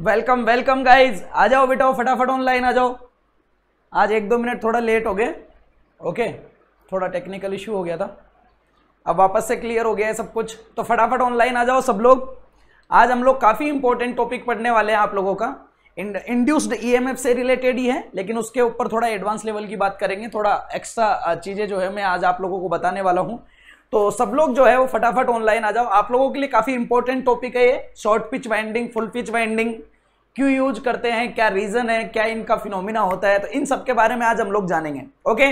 Welcome welcome guys आ जाओ बेटा फटाफट ऑनलाइन आ जाओ आज एक दो मिनट थोड़ा लेट हो गए ओके थोड़ा टेक्निकल इशू हो गया था अब वापस से क्लियर हो गया है सब कुछ तो फटाफट ऑनलाइन आ जाओ सब लोग आज हम लोग काफ़ी इंपॉर्टेंट टॉपिक पढ़ने वाले हैं आप लोगों का इंड्यूस्ड ईएमएफ e से रिलेटेड ही है लेकिन उसके ऊपर थोड़ा एडवांस लेवल की बात करेंगे थोड़ा एक्स्ट्रा चीज़ें जो है मैं आज आप लोगों को बताने वाला हूँ तो सब लोग जो है वो फटाफट ऑनलाइन आ जाओ आप लोगों के लिए काफ़ी इंपॉर्टेंट टॉपिक है ये short pitch winding full pitch winding क्यों यूज करते हैं क्या रीज़न है क्या इनका फिनोमिना होता है तो इन सब के बारे में आज हम लोग जानेंगे ओके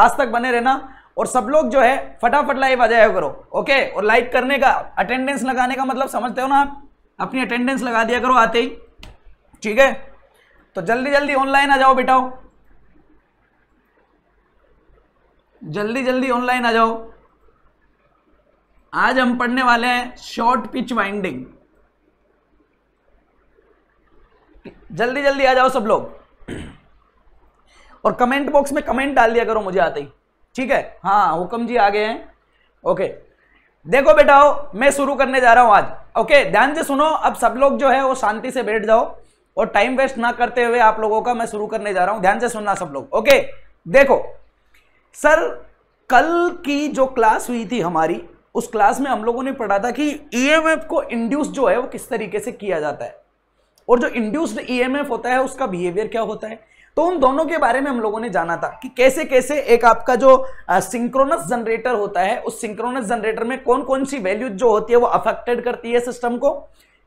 लास्ट तक बने रहना और सब लोग जो है फटाफट लाइव आ जाए करो ओके और लाइक करने का अटेंडेंस लगाने का मतलब समझते हो ना आप अपनी अटेंडेंस लगा दिया करो आते ही ठीक है तो जल्दी जल्दी ऑनलाइन आ जाओ बेटाओ जल्दी जल्दी ऑनलाइन आ जाओ आज हम पढ़ने वाले हैं शॉर्ट पिच वाइंडिंग जल्दी जल्दी आ जाओ सब लोग और कमेंट बॉक्स में कमेंट डाल दिया करो मुझे आते ही ठीक है हाँ हुक्म जी आ गए हैं ओके देखो बेटा मैं शुरू करने जा रहा हूं आज ओके ध्यान से सुनो अब सब लोग जो है वो शांति से बैठ जाओ और टाइम वेस्ट ना करते हुए आप लोगों का मैं शुरू करने जा रहा हूं ध्यान से सुनना सब लोग ओके देखो सर कल की जो क्लास हुई थी हमारी उस क्लास में हम लोगों ने पढ़ा था कि ईएमएफ e को इंड्यूस जो है वो किस तरीके से किया जाता है और जो इंड्यूस्ड ईएमएफ e होता है उसका बिहेवियर क्या होता है तो उन दोनों के बारे में हम लोगों ने जाना था कि कैसे कैसे एक आपका जो सिंक्रोनस जनरेटर होता है उस सिंक्रोनस जनरेटर में कौन कौन सी वैल्यूज जो होती है वो अफेक्टेड करती है सिस्टम को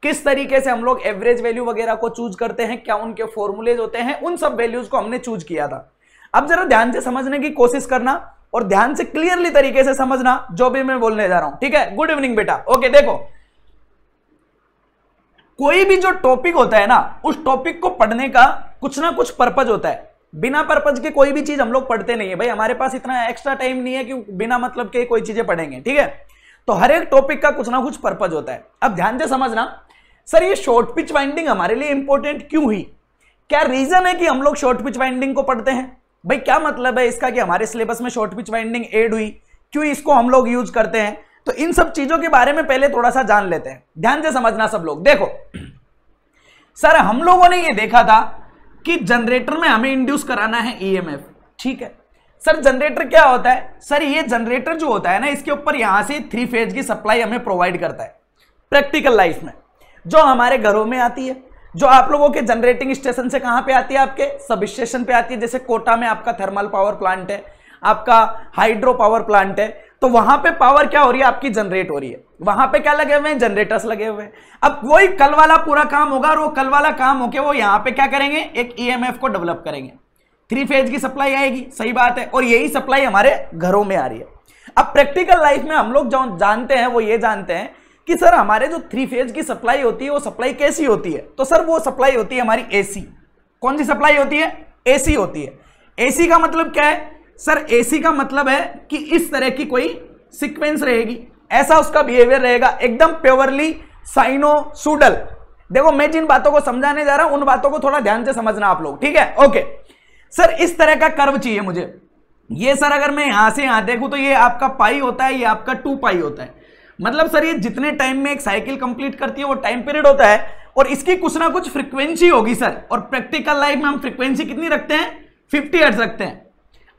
किस तरीके से हम लोग एवरेज वैल्यू वगैरह को चूज करते हैं क्या उनके फॉर्मूलेज होते हैं उन सब वैल्यूज को हमने चूज किया था अब जरा ध्यान से समझने की कोशिश करना और ध्यान से क्लियरली तरीके से समझना जो भी मैं बोलने जा रहा हूं ठीक है गुड इवनिंग बेटा ओके देखो कोई भी जो टॉपिक होता है ना उस टॉपिक को पढ़ने का कुछ ना कुछ पर्पज होता है बिना पर्पज के कोई भी चीज हम लोग पढ़ते नहीं है भाई हमारे पास इतना एक्स्ट्रा टाइम नहीं है कि बिना मतलब के कोई चीजें पढ़ेंगे ठीक है तो हर एक टॉपिक का कुछ ना कुछ पर्पज होता है अब ध्यान से समझना सर ये शॉर्ट पिच वाइंडिंग हमारे लिए इंपॉर्टेंट क्यों हुई क्या रीजन है कि हम लोग शॉर्ट पिच वाइंडिंग को पढ़ते हैं भाई क्या मतलब है इसका कि हमारे सिलेबस में शॉर्ट पिच वाइंडिंग एड हुई क्यों इसको हम लोग यूज करते हैं तो इन सब चीजों के बारे में पहले थोड़ा सा जान लेते हैं ध्यान से समझना सब लोग देखो सर हम लोगों ने ये देखा था कि जनरेटर में हमें इंड्यूस कराना है ईएमएफ e ठीक है सर जनरेटर क्या होता है सर ये जनरेटर जो होता है ना इसके ऊपर यहां से थ्री फेज की सप्लाई हमें प्रोवाइड करता है प्रैक्टिकल लाइफ में जो हमारे घरों में आती है जो आप लोगों के जनरेटिंग स्टेशन से कहां पे आती है आपके सब स्टेशन पे आती है जैसे कोटा में आपका थर्मल पावर प्लांट है आपका हाइड्रो पावर प्लांट है तो वहां पे पावर क्या हो रही है आपकी जनरेट हो रही है वहां पे क्या लगे हुए हैं जनरेटर्स लगे हुए हैं अब वही कल वाला पूरा काम होगा और वो कल वाला काम होके वो यहाँ पे क्या करेंगे एक ई को डेवलप करेंगे थ्री फेज की सप्लाई आएगी सही बात है और यही सप्लाई हमारे घरों में आ रही है अब प्रैक्टिकल लाइफ में हम लोग जो जानते हैं वो ये जानते हैं कि सर हमारे जो थ्री फेज की सप्लाई होती है वो सप्लाई कैसी होती है तो सर वो सप्लाई होती है हमारी एसी कौन सी सप्लाई होती है एसी होती है एसी का मतलब क्या है सर एसी का मतलब है कि इस तरह की कोई सिक्वेंस रहेगी ऐसा उसका बिहेवियर रहेगा एकदम प्योरली साइनोसूडल देखो मैं जिन बातों को समझाने जा रहा हूं उन बातों को थोड़ा ध्यान से समझना आप लोग ठीक है ओके सर इस तरह का कर्व चाहिए मुझे ये सर अगर मैं यहां से यहां देखूं तो ये आपका पाई होता है ये आपका टू पाई होता है मतलब सर ये जितने टाइम में एक साइकिल कंप्लीट करती है वो टाइम पीरियड होता है और इसकी कुछ ना कुछ फ्रीक्वेंसी होगी सर और प्रैक्टिकल लाइफ में हम फ्रीक्वेंसी कितनी रखते हैं फिफ्टी हर्ट्स रखते हैं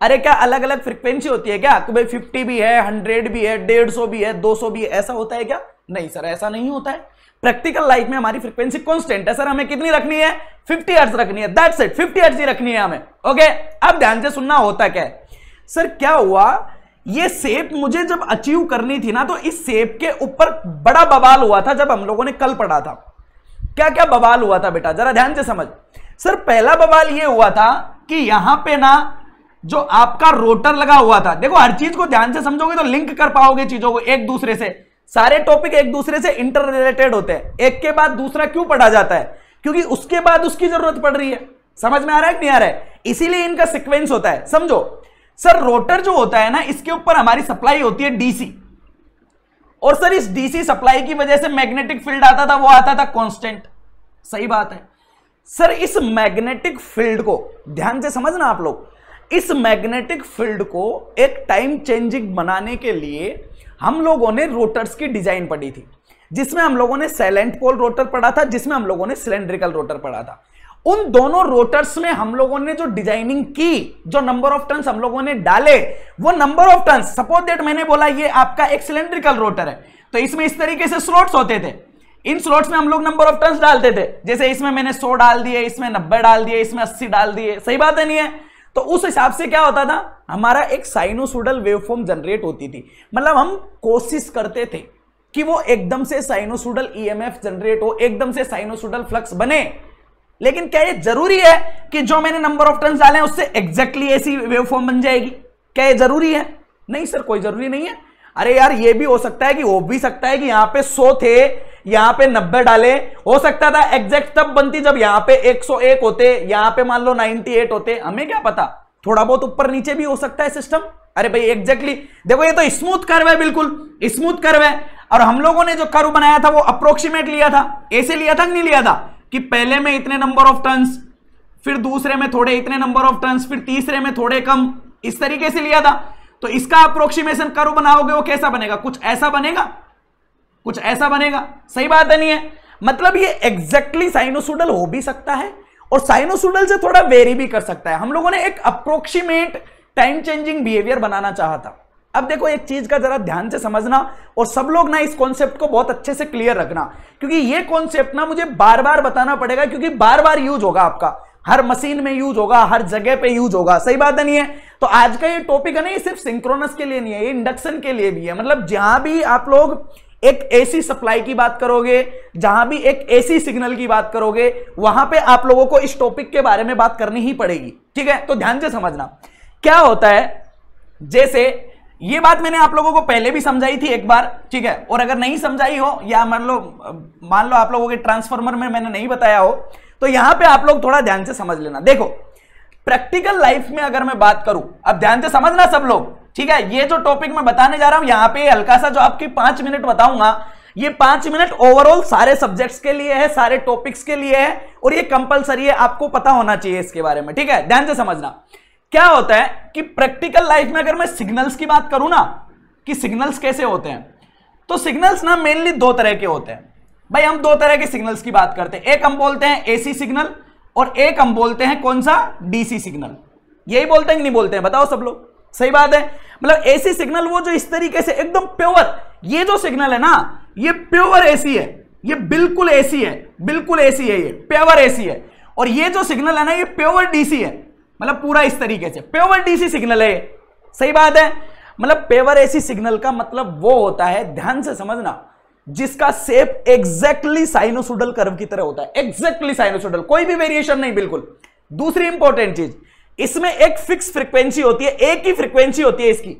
अरे क्या अलग अलग फ्रीक्वेंसी होती है क्या तो भाई फिफ्टी भी है हंड्रेड भी है डेढ़ सौ भी है दो सौ भी है ऐसा होता है क्या नहीं सर ऐसा नहीं होता है प्रैक्टिकल लाइफ में हमारी फ्रीक्वेंसी कॉन्स्टेंट है सर हमें कितनी रखनी है फिफ्टी हर्ट्ज रखनी है दैट्स इट फिफ्टी हर्ट्ज ही रखनी है हमें ओके अब ध्यान से सुनना होता क्या है सर क्या हुआ ये सेप मुझे जब अचीव करनी थी ना तो इस सेप के ऊपर बड़ा बवाल हुआ था जब हम लोगों ने कल पढ़ा था क्या क्या बवाल हुआ था बेटा जरा ध्यान से समझ सर पहला बवाल ये हुआ था कि यहां पे ना जो आपका रोटर लगा हुआ था देखो हर चीज को ध्यान से समझोगे तो लिंक कर पाओगे चीजों को एक दूसरे से सारे टॉपिक एक दूसरे से इंटर रिलेटेड होते हैं एक के बाद दूसरा क्यों पढ़ा जाता है क्योंकि उसके बाद उसकी जरूरत पड़ रही है समझ में आ रहा है कि नहीं आ रहा है इसीलिए इनका सिक्वेंस होता है समझो सर रोटर जो होता है ना इसके ऊपर हमारी सप्लाई होती है डीसी और सर इस डीसी सप्लाई की वजह से मैग्नेटिक फील्ड आता था वो आता था कांस्टेंट सही बात है सर इस मैग्नेटिक फील्ड को ध्यान से समझना आप लोग इस मैग्नेटिक फील्ड को एक टाइम चेंजिंग बनाने के लिए हम लोगों ने रोटर्स की डिजाइन पढ़ी थी जिसमें हम लोगों ने सैलेंट पोल रोटर पढ़ा था जिसमें हम लोगों ने सिलेंड्रिकल रोटर पढ़ा था उन दोनों रोटर्स में हम लोगों ने जो डिजाइनिंग की जो नंबर ऑफ टर्न हम लोगों ने डाले वो number of turn suppose that मैंने बोला ये आपका एक सिलेंड्रिकल रोटर है तो इसमें इस तरीके से स्लॉट्स होते थे इन स्लॉट्स में हम लोग नंबर ऑफ टर्न डालते थे जैसे इसमें मैंने 100 डाल दिए इसमें नब्बे डाल दिए इसमें अस्सी डाल दिए सही बात है नहीं है तो उस हिसाब से क्या होता था हमारा एक साइनोसोडल वेवफॉर्म जनरेट होती थी मतलब हम कोशिश करते थे कि वो एकदम से साइनोसोडल ईएमएफ जनरेट हो एकदम से साइनोसूडल फ्लक्स बने लेकिन क्या ये जरूरी है कि जो मैंने नंबर ऑफ टर्न डाले हैं उससे एग्जैक्टली ऐसी वेव फॉर्म बन जाएगी क्या ये जरूरी है नहीं सर कोई जरूरी नहीं है अरे यार ये भी हो सकता है कि वो भी सकता है कि यहां पे 100 थे यहां पे 90 डाले हो सकता था एग्जैक्ट तब बनती जब यहां पे 101 होते यहां पे मान लो 98 होते हमें क्या पता थोड़ा बहुत ऊपर नीचे भी हो सकता है सिस्टम अरे भाई एग्जैक्टली देखो ये तो स्मूथ कर्व है बिल्कुल स्मूथ कर्व है और हम लोगों ने जो कर्व बनाया था वो अप्रोक्सीमेट लिया था ऐसे लिया था नहीं लिया था कि पहले में इतने नंबर ऑफ टन्स फिर दूसरे में थोड़े इतने नंबर ऑफ टन्स फिर तीसरे में थोड़े कम इस तरीके से लिया था तो इसका अप्रोक्सीमेशन कर बनाओगे वो कैसा बनेगा कुछ ऐसा बनेगा कुछ ऐसा बनेगा सही बात है तो नहीं है मतलब ये एग्जैक्टली साइनोसुडल हो भी सकता है और साइनोसूडल से थोड़ा वेरी भी कर सकता है हम लोगों ने एक अप्रोक्सीमेट टाइम चेंजिंग बिहेवियर बनाना चाहता था अब देखो एक चीज का जरा ध्यान से समझना और सब लोग ना इस कॉन्सेप्ट को बहुत अच्छे से क्लियर रखना क्योंकि ये कॉन्सेप्ट ना मुझे बार बार बताना पड़ेगा क्योंकि बार बार यूज होगा आपका हर मशीन में यूज होगा हर जगह पे यूज होगा सही बात नहीं है तो आज का ये टॉपिक है ना ये सिर्फ सिंक्रोनस के लिए नहीं है ये इंडक्शन के लिए भी है मतलब जहां भी आप लोग एक एसी सप्लाई की बात करोगे जहां भी एक एसी सिग्नल की बात करोगे वहां पे आप लोगों को इस टॉपिक के बारे में बात करनी ही पड़ेगी ठीक है तो ध्यान से समझना क्या होता है जैसे ये बात मैंने आप लोगों को पहले भी समझाई थी एक बार ठीक है और अगर नहीं समझाई हो या मान लो मान लो आप लोगों के ट्रांसफॉर्मर में मैंने नहीं बताया हो तो यहां पे आप लोग थोड़ा ध्यान से समझ लेना देखो प्रैक्टिकल लाइफ में अगर मैं बात करूं अब ध्यान से समझना सब लोग ठीक है ये जो टॉपिक मैं बताने जा रहा हूं यहां पर हल्का सा जो आपकी पांच मिनट बताऊंगा ये पांच मिनट ओवरऑल सारे सब्जेक्ट्स के लिए है सारे टॉपिक्स के लिए है और ये कंपलसरी है आपको पता होना चाहिए इसके बारे में ठीक है ध्यान से समझना क्या होता है कि प्रैक्टिकल लाइफ में अगर मैं सिग्नल्स की बात करूं ना कि सिग्नल्स कैसे होते हैं तो सिग्नल्स ना मेनली दो तरह के होते हैं भाई हम दो तरह के सिग्नल्स की बात करते हैं एक हम बोलते हैं एसी सिग्नल और एक हम बोलते हैं कौन सा डीसी सिग्नल यही बोलते हैं कि नहीं बोलते हैं बताओ सब लोग सही बात है मतलब एसी सिग्नल वो जो इस तरीके से एकदम प्योर ये जो सिग्नल है ना ये प्योर एसी है ये बिल्कुल एसी है बिल्कुल एसी है ये प्योर एसी है और ये जो सिग्नल है ना ये प्योर डीसी है मतलब पूरा इस तरीके से पेवर डीसी सिग्नल है सही बात है मतलब पेवर एसी सिग्नल का मतलब वो होता है ध्यान से समझना जिसका सेप एग्जैक्टली साइनोसुडल कर्व की तरह होता है एग्जैक्टली साइनोसुडल कोई भी वेरिएशन नहीं बिल्कुल दूसरी इंपॉर्टेंट चीज इसमें एक फिक्स फ्रीक्वेंसी होती है एक ही फ्रीक्वेंसी होती है इसकी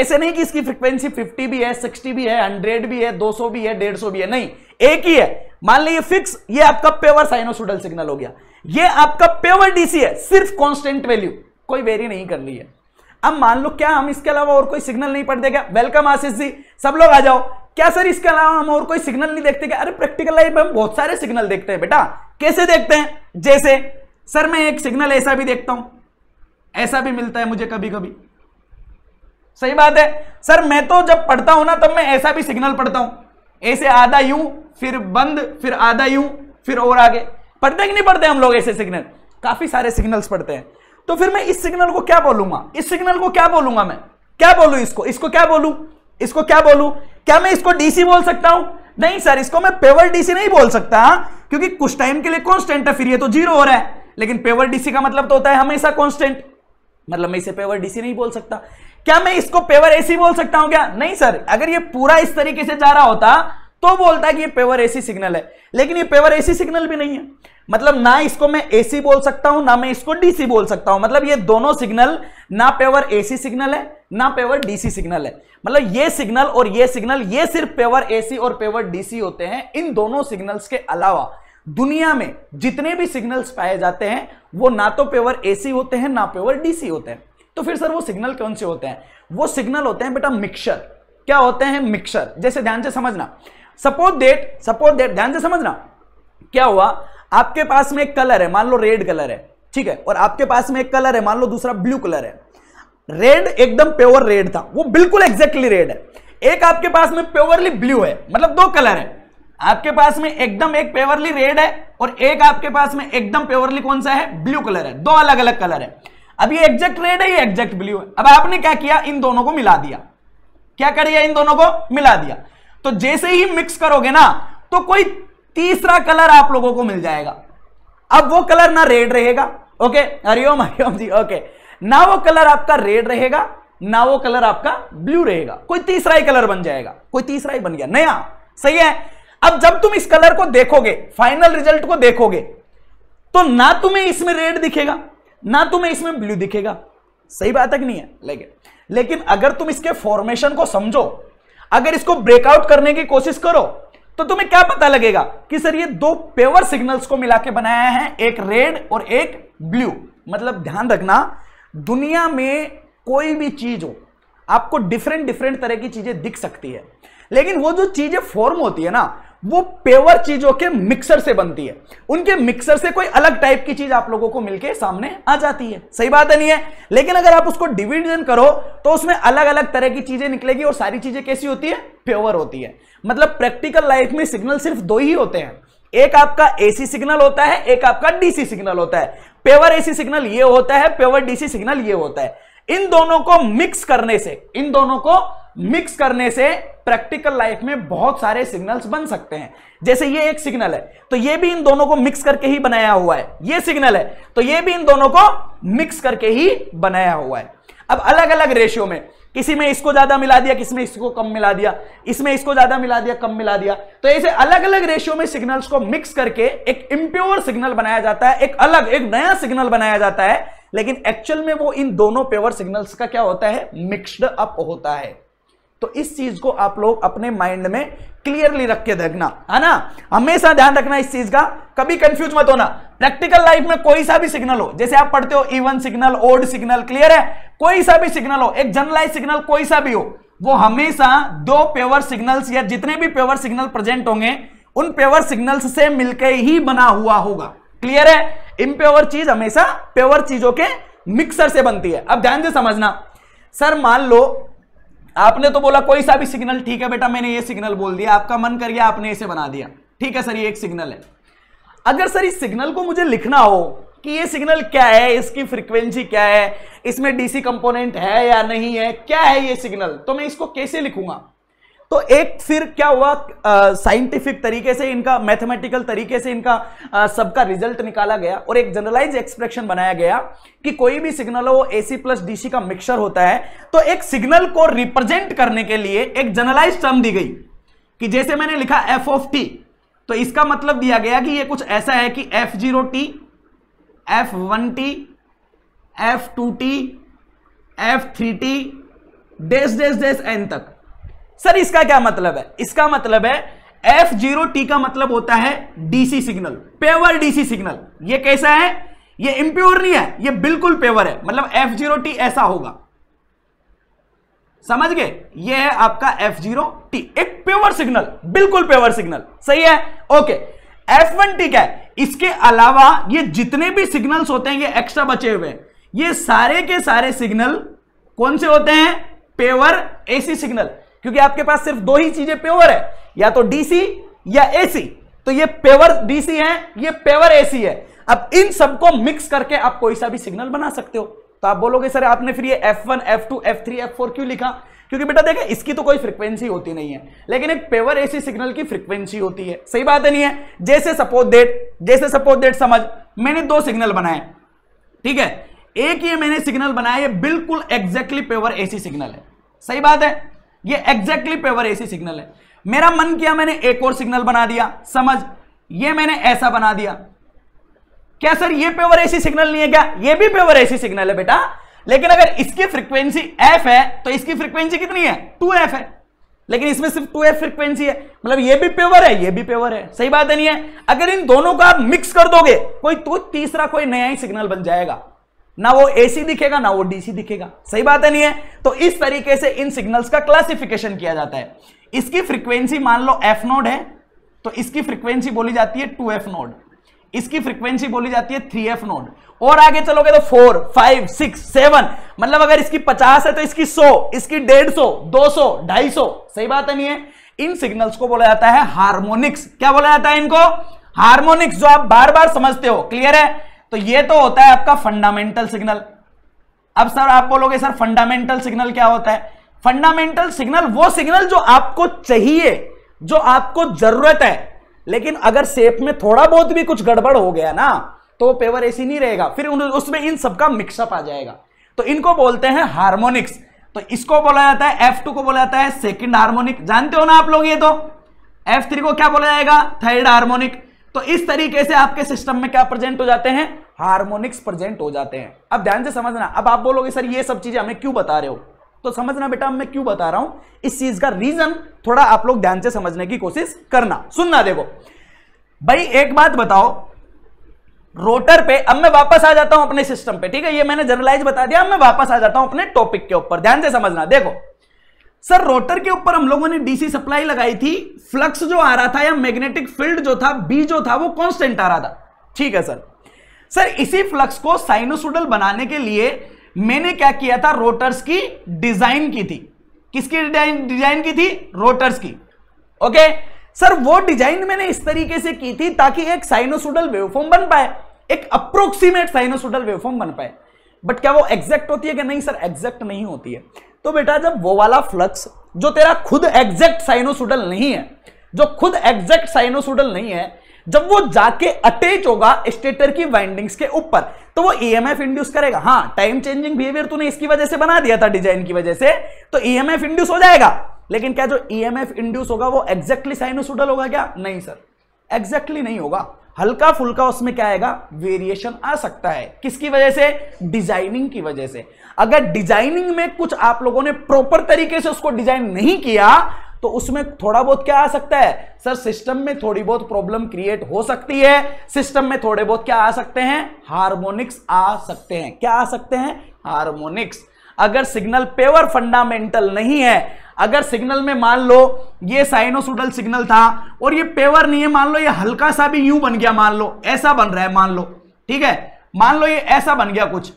ऐसे नहीं कि इसकी फ्रीक्वेंसी 50 भी है 60 भी है 100 भी है 200 भी है 150 भी है नहीं एक ही है मान लीजिए फिक्स ये आपका पेवर साइनोसोडल सिग्नल हो गया ये आपका पेवर डीसी है सिर्फ कांस्टेंट वैल्यू कोई वेरी नहीं कर ली है अब मान लो क्या हम इसके अलावा और कोई सिग्नल नहीं पढ़ते क्या वेलकम आशीष जी सब लोग आ जाओ क्या सर इसके अलावा हम और कोई सिग्नल नहीं देखते क्या अरे प्रैक्टिकल लाइफ में हम बहुत सारे सिग्नल देखते हैं बेटा कैसे देखते हैं जैसे सर मैं एक सिग्नल ऐसा भी देखता हूं ऐसा भी मिलता है मुझे कभी कभी सही बात है सर मैं तो जब पढ़ता हूं ना तब मैं ऐसा भी सिग्नल पढ़ता हूं ऐसे आधा यू फिर बंद फिर आधा यू फिर और आगे पढ़ते कि नहीं पढ़ते हम लोग ऐसे सिग्नल काफी सारे सिग्नल्स पढ़ते हैं तो फिर मैं इस सिग्नल को क्या बोलूंगा इस सिग्नल को क्या बोलूंगा मैं क्या बोलू इसको इसको क्या बोलू इसको क्या बोलू क्या मैं इसको डीसी बोल सकता हूं नहीं सर इसको मैं पेवर डीसी नहीं बोल सकता क्योंकि कुछ टाइम के लिए कॉन्स्टेंट है फिर ये तो जीरो हो रहा है लेकिन पेवर डीसी का मतलब तो होता है हमेशा कॉन्स्टेंट मतलब मैं इसे पेवर डीसी नहीं बोल सकता क्या मैं इसको पेवर एसी बोल सकता हूं क्या नहीं सर अगर ये पूरा इस तरीके से जा रहा होता तो बोलता कि ये पेवर एसी सिग्नल है लेकिन ये पेवर एसी सिग्नल भी नहीं है मतलब ना इसको मैं एसी बोल सकता हूं ना मैं इसको डीसी बोल सकता हूं मतलब ये दोनों सिग्नल ना पेवर एसी सिग्नल है ना पेवर डीसी सिग्नल है मतलब ये सिग्नल और ये सिग्नल ये सिर्फ पेवर एसी और पेवर डीसी होते हैं इन दोनों सिग्नल्स के अलावा दुनिया में जितने भी सिग्नल्स पाए जाते हैं वो ना तो पेवर एसी होते हैं ना पेवर डीसी होते हैं तो फिर सर वो सिग्नल कौन से होते हैं वो सिग्नल होते हैं बेटा मिक्सर क्या होते हैं मिक्सर जैसे ध्यान से समझना सपोज डेट सपोज डेट ध्यान से समझना क्या हुआ आपके पास में एक कलर है मान लो रेड कलर है ठीक है और आपके पास में एक कलर है मान लो दूसरा ब्लू कलर है रेड एकदम प्योर रेड था वो बिल्कुल एग्जैक्टली रेड है एक आपके पास में प्योरली ब्लू है मतलब दो कलर है आपके पास में एकदम एक प्योरली रेड है और एक आपके पास में एकदम प्योरली कौन सा है ब्लू कलर है दो अलग अलग कलर है अब ये एग्जैक्ट रेड है ये एग्जैक्ट ब्लू है अब आपने क्या किया इन दोनों को मिला दिया क्या कर दिया इन दोनों को मिला दिया तो जैसे ही मिक्स करोगे ना तो कोई तीसरा कलर आप लोगों को मिल जाएगा अब वो कलर ना रेड रहेगा ओके हरिओम हरिओम जी ओके ना वो कलर आपका रेड रहेगा ना वो कलर आपका ब्लू रहेगा कोई तीसरा ही कलर बन जाएगा कोई तीसरा ही बन गया नया सही है अब जब तुम इस कलर को देखोगे फाइनल रिजल्ट को देखोगे तो ना तुम्हें इसमें रेड दिखेगा ना तुम्हें इसमें ब्लू दिखेगा सही बात है कि नहीं है लेकिन लेकिन अगर तुम इसके फॉर्मेशन को समझो अगर इसको ब्रेकआउट करने की कोशिश करो तो तुम्हें क्या पता लगेगा कि सर ये दो प्योर सिग्नल्स को मिला के बनाया है एक रेड और एक ब्लू मतलब ध्यान रखना दुनिया में कोई भी चीज हो आपको डिफरेंट डिफरेंट तरह की चीजें दिख सकती है लेकिन वो जो चीजें फॉर्म होती है ना वो पेवर चीजों के मिक्सर से बनती है उनके मिक्सर से कोई अलग टाइप की चीज आप लोगों को मिलके सामने आ जाती है सही बात है तो नहीं है लेकिन अगर आप उसको डिविजन करो तो उसमें अलग अलग तरह की चीजें निकलेगी और सारी चीजें कैसी होती है प्योर होती है मतलब प्रैक्टिकल लाइफ में सिग्नल सिर्फ दो ही होते हैं एक आपका एसी सिग्नल होता है एक आपका डीसी सिग्नल होता है पेवर एसी सिग्नल ये होता है पेवर डीसी सिग्नल ये होता है इन दोनों को मिक्स करने से इन दोनों को मिक्स करने से प्रैक्टिकल लाइफ में बहुत सारे सिग्नल्स बन सकते हैं जैसे ये एक सिग्नल है तो ये भी इन दोनों को मिक्स करके ही बनाया हुआ है ये सिग्नल है तो ये भी इन दोनों को मिक्स करके ही बनाया हुआ है अब अलग अलग रेशियो में किसी में इसको ज्यादा मिला दिया किसी में इसको कम मिला दिया इसमें इसको ज्यादा मिला दिया कम मिला दिया तो ऐसे अलग अलग रेशियो में सिग्नल्स को मिक्स करके एक इम्प्योर सिग्नल बनाया जाता है एक अलग एक नया सिग्नल बनाया जाता है लेकिन एक्चुअल में वो इन दोनों प्योर सिग्नल्स का क्या होता है मिक्सड अप होता है तो इस चीज को आप लोग अपने माइंड में क्लियरली रख के देखना है ना हमेशा ध्यान रखना इस चीज का कभी कंफ्यूज मत होना प्रैक्टिकल लाइफ में कोई सा भी सिग्नल हो जैसे आप पढ़ते हो even signal odd signal clear है कोई सा भी सिग्नल हो एक जनरलाइज सिग्नल कोई सा भी हो वो हमेशा दो पेवर सिग्नल्स या जितने भी पेवर सिग्नल प्रेजेंट होंगे उन पेवर सिग्नल्स से मिलकर ही बना हुआ होगा क्लियर है इम्पेवर चीज हमेशा पेवर चीजों के मिक्सर से बनती है अब ध्यान से समझना सर मान लो आपने तो बोला कोई सा भी सिग्नल ठीक है बेटा मैंने ये सिग्नल बोल दिया आपका मन कर गया आपने इसे बना दिया ठीक है सर ये एक सिग्नल है अगर सर इस सिग्नल को मुझे लिखना हो कि ये सिग्नल क्या है इसकी फ्रीक्वेंसी क्या है इसमें डीसी कंपोनेंट है या नहीं है क्या है ये सिग्नल तो मैं इसको कैसे लिखूंगा तो एक फिर क्या हुआ साइंटिफिक तरीके से इनका मैथमेटिकल तरीके से इनका सबका रिजल्ट निकाला गया और एक जनरलाइज एक्सप्रेशन बनाया गया कि कोई भी सिग्नल हो एसी प्लस डीसी का मिक्सर होता है तो एक सिग्नल को रिप्रेजेंट करने के लिए एक जनरलाइज टर्म दी गई कि जैसे मैंने लिखा एफ ऑफ टी तो इसका मतलब दिया गया कि ये कुछ ऐसा है कि F zero T F one T F two T F three T dash dash dash N तक सर इसका क्या मतलब है इसका मतलब है एफ जीरो टी का मतलब होता है DC signal pure DC signal ये कैसा है ये इंप्योर नहीं है ये बिल्कुल पेवर है मतलब एफ जीरो टी ऐसा होगा समझ गए ये है आपका एफ जीरो टी एक प्योर सिग्नल बिल्कुल प्योर सिग्नल सही है ओके एफ वन टी क्या है इसके अलावा ये जितने भी सिग्नल्स होते हैं ये एक्स्ट्रा बचे हुए हैं ये सारे के सारे सिग्नल कौन से होते हैं पेवर एसी सिग्नल क्योंकि आपके पास सिर्फ दो ही चीजें प्योर है या तो डीसी या एसी तो ये पेवर डीसी है ये पेवर एसी है अब इन सबको मिक्स करके आप कोई सा भी सिग्नल बना सकते हो तो आप बोलोगे सर आपने फिर ये F1, F2, F3, F4 क्यों लिखा क्योंकि बेटा देखें इसकी तो कोई फ्रीक्वेंसी होती नहीं है लेकिन एक पेवर एसी सिग्नल की फ्रीक्वेंसी होती है सही बात है नहीं है जैसे सपोज डेट जैसे सपोज डेट समझ मैंने दो सिग्नल बनाए ठीक है एक ये मैंने सिग्नल बनाया ये बिल्कुल एग्जैक्टली पेवर एसी सिग्नल है सही बात है ये एग्जैक्टली पेवर एसी सिग्नल है मेरा मन किया मैंने एक और सिग्नल बना दिया समझ ये मैंने ऐसा बना दिया क्या सर ये पेवर एसी सिग्नल नहीं है क्या ये भी पेवर एसी सिग्नल है बेटा लेकिन अगर इसकी फ्रीक्वेंसी एफ है तो इसकी फ्रीक्वेंसी कितनी है टू एफ है लेकिन इसमें सिर्फ टू एफ फ्रिक्वेंसी है मतलब ये भी प्योर है ये भी प्योर है सही बात है नहीं है अगर इन दोनों को आप मिक्स कर दोगे कोई तो तीसरा कोई नया ही सिग्नल बन जाएगा ना वो एसी दिखेगा ना वो डीसी दिखेगा सही बात है नहीं है तो इस तरीके से इन सिग्नल्स का क्लासिफिकेशन किया जाता है इसकी फ्रीक्वेंसी मान लो एफ नोड है तो इसकी फ्रीक्वेंसी बोली जाती है टू एफ नोड इसकी फ्रीक्वेंसी बोली जाती है थ्री एफ नोड और आगे चलोगे तो फोर फाइव सिक्स सेवन मतलब अगर इसकी पचास है तो इसकी सो इसकी डेढ़ सो दो सो ढाई सौ सही बात है नहीं है इन सिग्नल्स को बोला जाता है हार्मोनिक्स क्या बोला जाता है इनको हार्मोनिक्स जो आप बार बार समझते हो क्लियर है तो ये तो होता है आपका फंडामेंटल सिग्नल अब सर आप बोलोगे सर फंडामेंटल सिग्नल क्या होता है फंडामेंटल सिग्नल वो सिग्नल जो आपको चाहिए जो आपको जरूरत है लेकिन अगर सेप में थोड़ा बहुत भी कुछ गड़बड़ हो गया ना तो पेवर ऐसी नहीं रहेगा फिर उसमें इन सबका मिक्सअप आ जाएगा तो इनको बोलते हैं हार्मोनिक्स तो इसको बोला जाता है एफ टू को बोला जाता है सेकंड हार्मोनिक जानते हो ना आप लोग ये तो एफ थ्री को क्या बोला जाएगा थर्ड हार्मोनिक तो इस तरीके से आपके सिस्टम में क्या प्रेजेंट हो जाते हैं हार्मोनिक्स प्रेजेंट हो जाते हैं अब ध्यान से समझना अब आप बोलोगे सर ये सब चीजें हमें क्यों बता रहे हो तो समझना बेटा मैं क्यों बता रहा हूं इस चीज का रीजन थोड़ा आप लोग ध्यान से समझने की कोशिश करना सुनना देखो भाई एक बात बताओ रोटर पे अब मैं वापस आ जाता हूं अपने सिस्टम पे ठीक है ये मैंने जनरलाइज बता दिया अब मैं वापस आ जाता हूं अपने टॉपिक के ऊपर ध्यान से समझना देखो सर रोटर के ऊपर हम लोगों ने डीसी सप्लाई लगाई थी फ्लक्स जो आ रहा था या मैग्नेटिक फील्ड जो था बी जो था वो कांस्टेंट आ रहा था ठीक है सर सर इसी फ्लक्स को साइनोसुडल बनाने के लिए मैंने क्या किया था रोटर्स की डिजाइन की थी किसकी डिजाइन की थी रोटर्स की ओके सर वो डिजाइन मैंने इस तरीके से की थी ताकि एक साइनोसुडल वेवफॉर्म बन पाए एक अप्रोक्सीमेट साइनोसुडल वेवफॉर्म बन पाए बट क्या वो एग्जैक्ट होती है कि नहीं सर एग्जैक्ट नहीं होती है तो बेटा जब वो वाला फ्लक्स जो तेरा खुद एग्जैक्ट साइनोसुडल नहीं है जो खुद एग्जैक्ट साइनोसुडल नहीं है जब वो जाके अटैच होगा स्टेटर की वाइंडिंग्स के ऊपर तो वो ईएमएफ e इंड्यूस करेगा हाँ टाइम चेंजिंग बिहेवियर तूने इसकी वजह से बना दिया था डिजाइन की वजह से तो ईएमएफ e इंड्यूस हो जाएगा लेकिन क्या जो ईएमएफ e इंड्यूस होगा वो एग्जैक्टली साइनोसुडल होगा क्या नहीं सर एग्जैक्टली नहीं होगा हल्का फुल्का उसमें क्या आएगा वेरिएशन आ सकता है किसकी वजह से डिजाइनिंग की वजह से अगर डिजाइनिंग में कुछ आप लोगों ने प्रॉपर तरीके से उसको डिजाइन नहीं किया तो उसमें थोड़ा बहुत क्या आ सकता है सर सिस्टम में थोड़ी बहुत प्रॉब्लम क्रिएट हो सकती है सिस्टम में थोड़े बहुत क्या आ सकते हैं हार्मोनिक्स आ सकते हैं क्या आ सकते हैं हार्मोनिक्स अगर सिग्नल पेवर फंडामेंटल नहीं है अगर सिग्नल में मान लो ये साइनोसुडल सिग्नल था और ये पेवर नहीं है मान लो ये हल्का सा भी यू बन गया मान लो ऐसा बन रहा है मान लो ठीक है मान लो ये ऐसा बन गया कुछ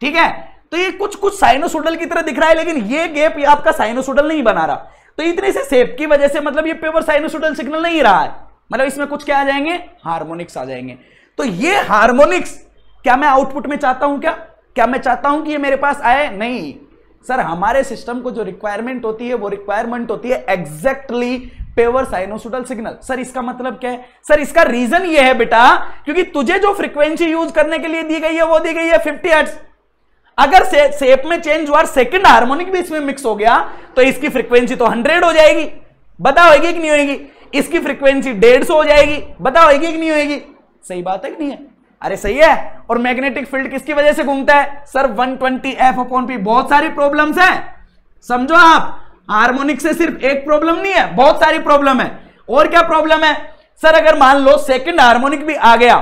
ठीक है तो ये कुछ कुछ साइनोसोडल की तरह दिख रहा है लेकिन ये गैप ये आपका साइनोसोडल नहीं बना रहा तो इतने से सेप की वजह से मतलब ये प्योर साइनोसोडल सिग्नल नहीं रहा है मतलब इसमें कुछ क्या आ जाएंगे हार्मोनिक्स आ जाएंगे तो ये हार्मोनिक्स क्या मैं आउटपुट में चाहता हूं क्या क्या मैं चाहता हूं कि ये मेरे पास आए नहीं सर हमारे सिस्टम को जो रिक्वायरमेंट होती है वो रिक्वायरमेंट होती है exactly pure sinusoidal signal sir इसका मतलब क्या है सर इसका रीजन ये है बेटा क्योंकि तुझे जो फ्रीक्वेंसी यूज करने के लिए दी गई है वो दी गई है फिफ्टी हर्ट्स अगर से, सेप में चेंज हुआ सेकंड हार्मोनिक भी इसमें मिक्स हो गया तो इसकी फ्रीक्वेंसी तो हंड्रेड हो जाएगी बता होगी कि नहीं होगी इसकी फ्रीक्वेंसी डेढ़ सौ हो जाएगी बता होगी कि नहीं होगी सही बात है कि नहीं है अरे सही है और मैग्नेटिक फील्ड किसकी वजह से घूमता है sir 120 twenty F upon P बहुत सारी प्रॉब्लम है समझो आप हार्मोनिक से सिर्फ एक प्रॉब्लम नहीं है बहुत सारी प्रॉब्लम है और क्या प्रॉब्लम है सर अगर मान लो सेकंड हार्मोनिक भी आ गया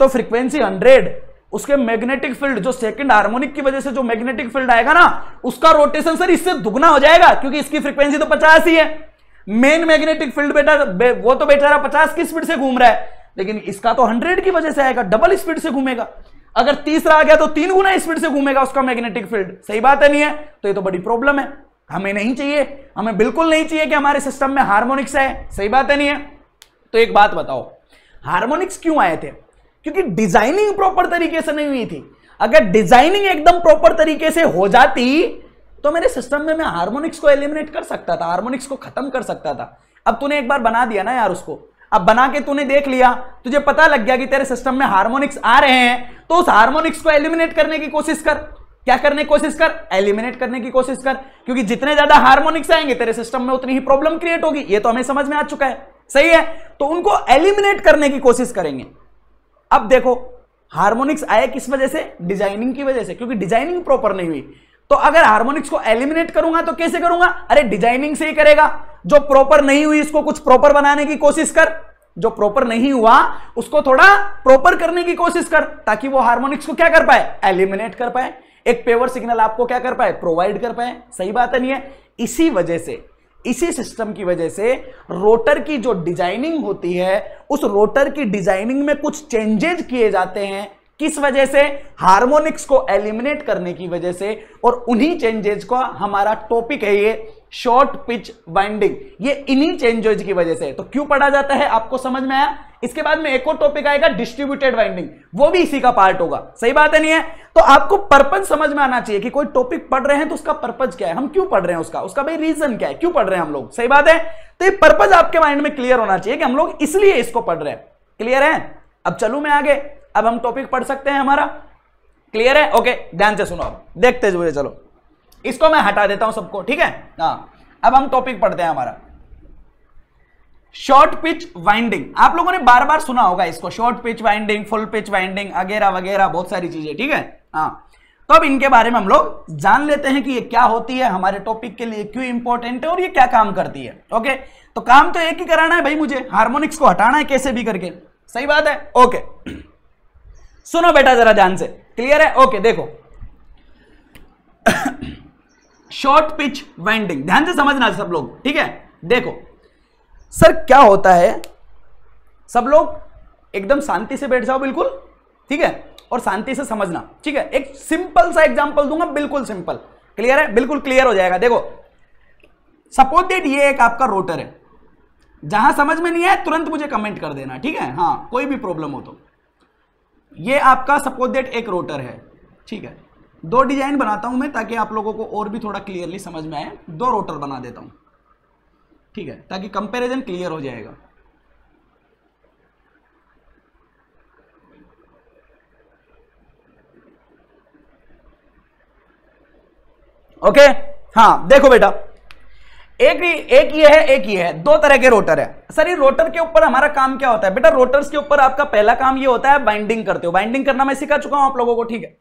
तो फ्रीक्वेंसी हंड्रेड उसके मैग्नेटिक फील्ड जो सेकंड हार्मोनिक की वजह से जो मैग्नेटिक फील्ड आएगा ना उसका रोटेशन सर इससे दुगना हो जाएगा क्योंकि इसकी फ्रीक्वेंसी तो पचास ही है मेन मैग्नेटिक फील्ड बेटा वो तो रहा पचास की स्पीड से घूम रहा है लेकिन इसका तो हंड्रेड की वजह से आएगा डबल स्पीड से घूमेगा अगर तीसरा आ गया तो तीन गुना स्पीड से घूमेगा उसका मैग्नेटिक फील्ड सही बात है नहीं है तो ये तो बड़ी प्रॉब्लम है हमें नहीं चाहिए हमें बिल्कुल नहीं चाहिए कि हमारे सिस्टम में हार्मोनिक्स आए सही बात है नहीं है तो एक बात बताओ हार्मोनिक्स क्यों आए थे क्योंकि डिजाइनिंग प्रॉपर तरीके से नहीं हुई थी अगर डिजाइनिंग एकदम प्रॉपर तरीके से हो जाती तो मेरे सिस्टम में मैं हार्मोनिक्स को एलिमिनेट कर सकता था हार्मोनिक्स को खत्म कर सकता था अब तूने एक बार बना दिया ना यार उसको अब बना के तूने देख लिया तुझे पता लग गया कि तेरे सिस्टम में हार्मोनिक्स आ रहे हैं तो उस हार्मोनिक्स को एलिमिनेट करने की कोशिश कर क्या करने की कोशिश कर एलिमिनेट करने की कोशिश कर क्योंकि जितने ज्यादा हार्मोनिक्स आएंगे तेरे सिस्टम में उतनी ही प्रॉब्लम क्रिएट होगी ये तो हमें समझ में आ चुका है सही है तो उनको एलिमिनेट करने की कोशिश करेंगे अब देखो हार्मोनिक्स आए किस वजह से डिजाइनिंग की वजह से क्योंकि डिजाइनिंग प्रॉपर नहीं हुई तो अगर हार्मोनिक्स को एलिमिनेट करूंगा तो कैसे करूंगा अरे डिजाइनिंग से ही करेगा जो प्रॉपर नहीं हुई इसको कुछ प्रॉपर बनाने की कोशिश कर जो प्रॉपर नहीं हुआ उसको थोड़ा प्रॉपर करने की कोशिश कर ताकि वो हार्मोनिक्स को क्या कर पाए एलिमिनेट कर पाए एक पेवर सिग्नल आपको क्या कर पाए प्रोवाइड कर पाए सही बात है नहीं है इसी वजह से इसी सिस्टम की वजह से रोटर की जो डिजाइनिंग होती है उस रोटर की डिजाइनिंग में कुछ चेंजेज किए जाते हैं किस वजह से हार्मोनिक्स को एलिमिनेट करने की वजह से और उन्हीं चेंजेज का हमारा टॉपिक है ये शॉर्ट पिच वाइंडिंग ये इन्हीं चेंजेज की वजह से तो क्यों पढ़ा जाता है आपको समझ में आया इसके बाद में एक और टॉपिक आएगा डिस्ट्रीब्यूटेड वाइंडिंग वो भी इसी का पार्ट होगा सही बात है नहीं है तो आपको पर्पज समझ में आना चाहिए कि कोई टॉपिक पढ़ रहे हैं तो उसका पर्पज क्या है हम क्यों पढ़ रहे हैं उसका उसका भाई रीजन क्या है क्यों पढ़ रहे हैं हम लोग सही बात है तो ये पर्पज आपके माइंड में क्लियर होना चाहिए कि हम लोग इसलिए इसको पढ़ रहे हैं क्लियर है अब चलू मैं आगे अब हम टॉपिक पढ़ सकते हैं हमारा क्लियर है ओके ध्यान से सुनो अब देखते जुड़े चलो इसको मैं हटा देता हूं सबको ठीक है हाँ अब हम टॉपिक पढ़ते हैं हमारा शॉर्ट पिच वाइंडिंग आप लोगों ने बार बार सुना होगा इसको short pitch winding full pitch winding वगैरह वगैरह बहुत सारी चीजें ठीक है हाँ तो अब इनके बारे में हम लोग जान लेते हैं कि ये क्या होती है हमारे टॉपिक के लिए क्यों इंपॉर्टेंट है और ये क्या काम करती है ओके तो काम तो एक ही कराना है भाई मुझे हार्मोनिक्स को हटाना है कैसे भी करके सही बात है ओके सुनो बेटा जरा ध्यान से क्लियर है ओके देखो शॉर्ट पिच वाइंडिंग ध्यान से समझना सब लोग ठीक है देखो सर क्या होता है सब लोग एकदम शांति से बैठ जाओ बिल्कुल ठीक है और शांति से समझना ठीक है एक सिंपल सा एग्जांपल दूंगा बिल्कुल सिंपल क्लियर है बिल्कुल क्लियर हो जाएगा देखो सपोज डेट ये एक आपका रोटर है जहां समझ में नहीं आया तुरंत मुझे कमेंट कर देना ठीक है हाँ कोई भी प्रॉब्लम हो तो ये आपका सपोज देट एक रोटर है ठीक है दो डिजाइन बनाता हूं मैं ताकि आप लोगों को और भी थोड़ा क्लियरली समझ में आए दो रोटर बना देता हूं ठीक है ताकि कंपैरिजन क्लियर हो जाएगा ओके हाँ देखो बेटा एक ही एक ये है एक ये है दो तरह के रोटर है सर ये रोटर के ऊपर हमारा काम क्या होता है बेटा रोटर्स के ऊपर आपका पहला काम ये होता है बाइंडिंग करते हो बाइंडिंग करना मैं सिखा चुका हूं आप लोगों को ठीक है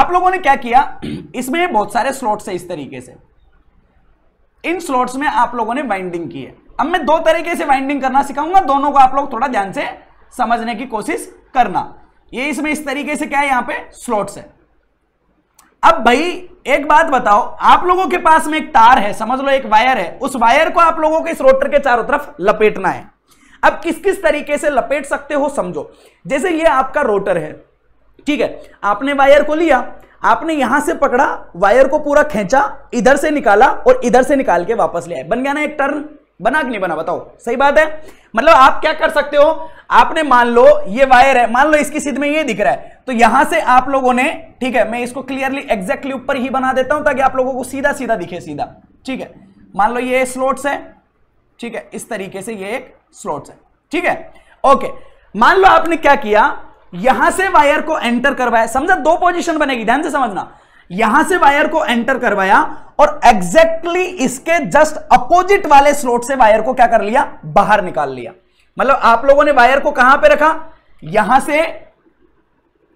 आप लोगों ने क्या किया इसमें बहुत सारे स्लॉट्स है इस तरीके से इन स्लॉट्स में आप लोगों ने बाइंडिंग की है अब मैं दो तरीके से बाइंडिंग करना सिखाऊंगा दोनों को आप लोग थोड़ा ध्यान से समझने की कोशिश करना ये इसमें इस तरीके से क्या है यहां पे स्लॉट्स है अब भाई एक बात बताओ आप लोगों के पास में एक तार है समझ लो एक वायर है उस वायर को आप लोगों को इस रोटर के चारों तरफ लपेटना है अब किस किस तरीके से लपेट सकते हो समझो जैसे ये आपका रोटर है ठीक है आपने वायर को लिया आपने यहां से पकड़ा वायर को पूरा खींचा इधर से निकाला और इधर से निकाल के वापस ले आए बन गया ना एक टर्न बना कि नहीं बना बताओ सही बात है मतलब आप क्या कर सकते हो आपने मान लो ये वायर है मान लो इसकी सीध में ये दिख रहा है तो यहां से आप लोगों ने ठीक है मैं इसको क्लियरली एग्जैक्टली ऊपर ही बना देता हूं ताकि आप लोगों को सीधा सीधा दिखे सीधा ठीक है मान लो ये स्लोट्स है ठीक है इस तरीके से ये एक स्लोट्स है ठीक है ओके मान लो आपने क्या किया यहां से वायर को एंटर करवाया समझा दो पोजिशन बनेगी ध्यान से समझना यहां से वायर को एंटर करवाया और एग्जैक्टली exactly इसके जस्ट अपोजिट वाले स्लोट से वायर को क्या कर लिया बाहर निकाल लिया मतलब आप लोगों ने वायर को कहां पे रखा यहां से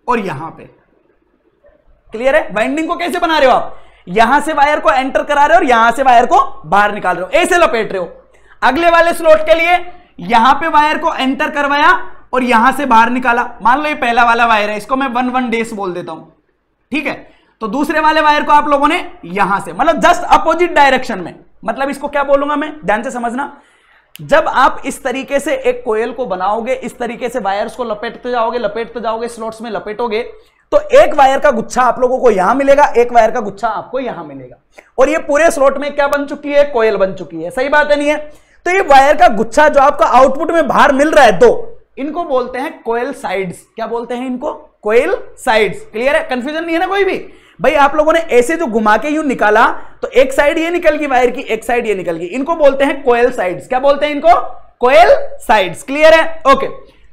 और यहां पे क्लियर है वाइंडिंग को कैसे बना रहे हो आप यहां से वायर को एंटर करा रहे हो और यहां से वायर को बाहर निकाल रहे हो ऐसे लपेट रहे हो अगले वाले स्लोट के लिए यहां पे वायर को एंटर करवाया और यहां से बाहर निकाला मान लो ये पहला वाला वायर है इसको मैं वन वन डेस बोल देता हूं ठीक है तो दूसरे वाले वायर को आप लोगों ने यहां से मतलब जस्ट अपोजिट डायरेक्शन में मतलब इसको क्या बोलूंगा मैं ध्यान से समझना जब आप इस तरीके से एक कोयल को बनाओगे इस तरीके से वायर्स को लपेटते जाओगे लपेटते जाओगे स्लॉट्स में लपेटोगे तो एक वायर का गुच्छा आप लोगों को यहां मिलेगा एक वायर का गुच्छा आपको यहां मिलेगा और ये पूरे स्लॉट में क्या बन चुकी है कोयल बन चुकी है सही बात है नहीं है तो ये वायर का गुच्छा जो आपका आउटपुट में बाहर मिल रहा है दो इनको बोलते हैं कोयल साइड्स क्या बोलते हैं इनको कोयल साइड्स क्लियर है कंफ्यूजन नहीं है ना कोई भी भाई आप लोगों ने ऐसे जो घुमा के यू निकाला तो एक साइड ये निकल गई वायर की एक साइड ये निकल गई इनको बोलते हैं कोयल साइड्स क्या बोलते हैं इनको कोयल साइड्स क्लियर है ओके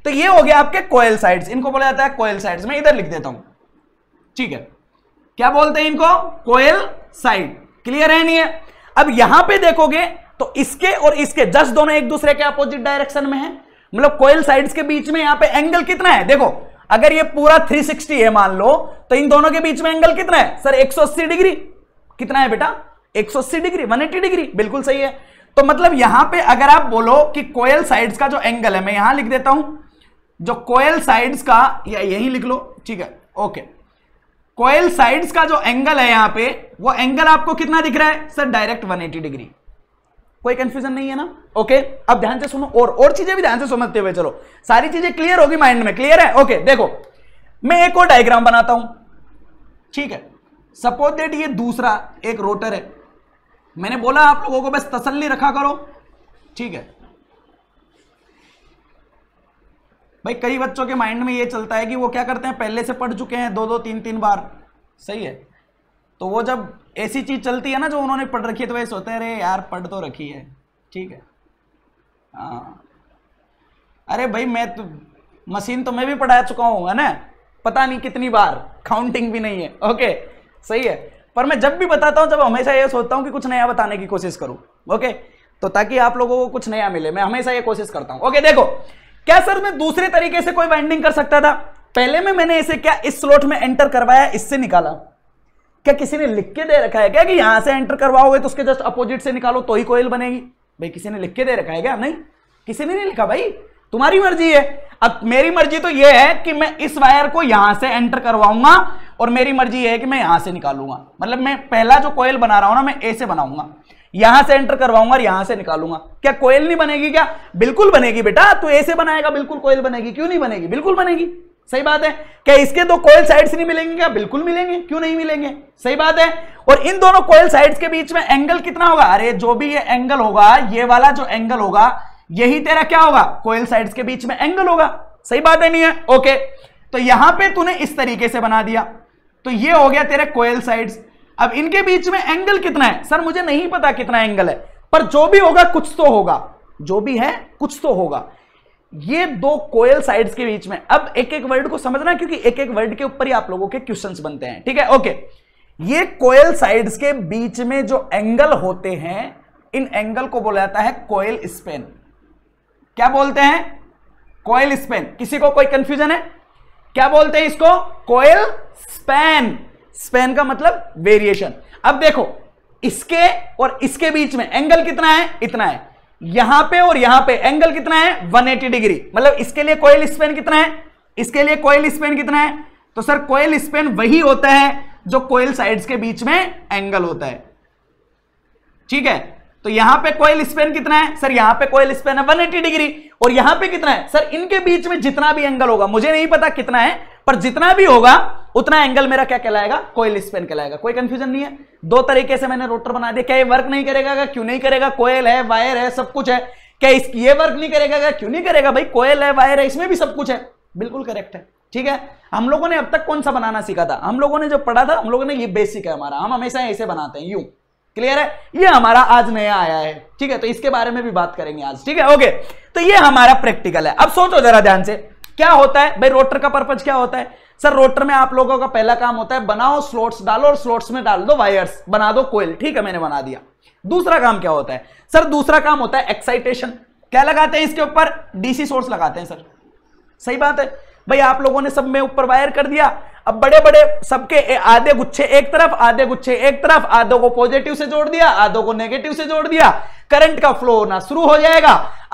तो ये हो गया आपके कोयल साइड्स इनको बोला जाता है कोयल साइड्स मैं इधर लिख देता हूं ठीक है क्या बोलते हैं इनको कोयल साइड क्लियर है नहीं है अब यहां पे देखोगे तो इसके और इसके जस्ट दोनों एक दूसरे के अपोजिट डायरेक्शन में है मतलब कोयल साइड्स के बीच में यहां पे एंगल कितना है देखो अगर ये पूरा 360 है मान लो तो इन दोनों के बीच में एंगल कितना है सर 180 डिग्री कितना है बेटा 180 डिग्री 180 डिग्री बिल्कुल सही है तो मतलब यहां पे अगर आप बोलो कि कोयल साइड्स का जो एंगल है मैं यहां लिख देता हूं जो कोयल साइड्स का या यही लिख लो ठीक है ओके कोयल साइड्स का जो एंगल है यहां पे वो एंगल आपको कितना दिख रहा है सर डायरेक्ट 180 डिग्री कोई कंफ्यूजन नहीं है ना ओके अब ध्यान से सुनो और और चीजें भी ध्यान से समझते हुए चलो सारी चीजें क्लियर होगी माइंड में क्लियर है ओके देखो मैं एक और डायग्राम बनाता हूं ठीक है सपोज डेट ये दूसरा एक रोटर है मैंने बोला आप लोगों को बस तसल्ली रखा करो ठीक है भाई कई बच्चों के माइंड में ये चलता है कि वो क्या करते हैं पहले से पढ़ चुके हैं दो दो तीन तीन बार सही है तो वो जब ऐसी चीज़ चलती है ना जो उन्होंने पढ़ रखी है तो वैसे सोते अरे यार पढ़ तो रखी है ठीक है आ, हाँ। अरे भाई मैं तो मशीन तो मैं भी पढ़ा चुका हूं है ना पता नहीं कितनी बार काउंटिंग भी नहीं है ओके सही है पर मैं जब भी बताता हूं जब हमेशा ये सोचता हूं कि कुछ नया बताने की कोशिश करूं ओके तो ताकि आप लोगों को कुछ नया मिले मैं हमेशा ये कोशिश करता हूं ओके देखो क्या सर मैं दूसरे तरीके से कोई बाइंडिंग कर सकता था पहले में मैंने इसे क्या इस स्लोट में एंटर करवाया इससे निकाला क्या किसी ने लिख के दे रखा है क्या कि यहां से एंटर करवाओगे तो उसके जस्ट अपोजिट से निकालो तो ही कोयल बनेगी भाई किसी ने लिख के दे रखा है क्या नहीं किसी ने नहीं लिखा भाई तुम्हारी मर्जी है अब मेरी मर्जी तो यह है कि मैं इस वायर को यहां से एंटर करवाऊंगा और मेरी मर्जी यह है कि मैं यहां से निकालूंगा मतलब मैं पहला जो कोयल बना रहा हूं ना मैं ऐसे बनाऊंगा यहां से एंटर करवाऊंगा यहां से निकालूंगा क्या कोयल नहीं बनेगी क्या बिल्कुल बनेगी बेटा तू ऐसे बनाएगा बिल्कुल कोयल बनेगी क्यों नहीं बनेगी बिल्कुल बनेगी सही बात है क्या इसके दो कोयल साइड्स नहीं मिलेंगे क्या बिल्कुल मिलेंगे क्यों नहीं मिलेंगे सही बात है और इन दोनों कोयल साइड्स के बीच में एंगल कितना होगा अरे जो भी ये एंगल होगा ये वाला जो एंगल होगा यही तेरा क्या होगा कोयल साइड्स के बीच में एंगल होगा सही बात है नहीं है ओके तो यहां पर तूने इस तरीके से बना दिया तो ये हो गया तेरे कोयल साइड्स अब इनके बीच में एंगल कितना है सर मुझे नहीं पता कितना एंगल है पर जो भी होगा कुछ तो होगा जो भी है कुछ तो होगा ये दो कोयल साइड्स के बीच में अब एक एक वर्ड को समझना क्योंकि एक एक वर्ड के ऊपर ही आप लोगों के क्वेश्चन बनते हैं ठीक है ओके ये कोयल साइड्स के बीच में जो एंगल होते हैं इन एंगल को बोला जाता है कोयल स्पेन क्या बोलते हैं कोयल स्पेन किसी को कोई कंफ्यूजन है क्या बोलते हैं इसको कोयल स्पेन स्पेन का मतलब वेरिएशन अब देखो इसके और इसके बीच में एंगल कितना है इतना है यहां पे और यहां पे एंगल कितना है 180 डिग्री मतलब इसके लिए कोयल स्पेन कितना है इसके लिए कोयल स्पेन कितना है तो सर कोयल स्पेन वही होता है जो कोयल साइड्स के बीच में एंगल होता है ठीक है तो यहां पे कोयल स्पेन कितना है सर यहां पे कोयल स्पेन है 180 डिग्री और यहां पे कितना है सर इनके बीच में जितना भी एंगल होगा मुझे नहीं पता कितना है पर जितना भी होगा उतना एंगल मेरा क्या कहलाएगा कोयल स्पेन कहलाएगा कोई कंफ्यूजन नहीं है दो तरीके से मैंने रोटर बना दिया क्या ये वर्क नहीं करेगा क्यों नहीं करेगा कोयल है वायर है सब कुछ है क्या इसकी ये वर्क नहीं करेगा क्यों नहीं करेगा भाई कोयल है वायर है इसमें भी सब कुछ है बिल्कुल करेक्ट है ठीक है हम लोगों ने अब तक कौन सा बनाना सीखा था हम लोगों ने जो पढ़ा था हम लोगों ने ये बेसिक है हमारा हम हमेशा ऐसे बनाते हैं यू क्लियर है ये हमारा आज नया आया है ठीक है तो इसके बारे में भी बात करेंगे आज ठीक है ओके तो ये हमारा प्रैक्टिकल है अब सोचो जरा ध्यान से क्या होता है भाई रोटर का पर्पज क्या होता है सर रोटर में आप लोगों का पहला काम होता है बनाओ स्लोट्स डालो और स्लोट्स में डाल दो वायर्स बना दो कोयल ठीक है मैंने बना दिया दूसरा काम क्या होता है सर दूसरा काम होता है एक्साइटेशन क्या लगाते हैं इसके ऊपर डीसी सोर्स लगाते हैं सर सही बात है भाई आप लोगों ने सब में ऊपर वायर कर दिया अब बड़े बड़े सबके आधे गुच्छे एक तरफ आधे गुच्छे एक तरफ आधों को पॉजिटिव से जोड़ दिया आधों को नेगेटिव से जोड़ दिया करंट का फ्लो होना शुरू हो जाएगा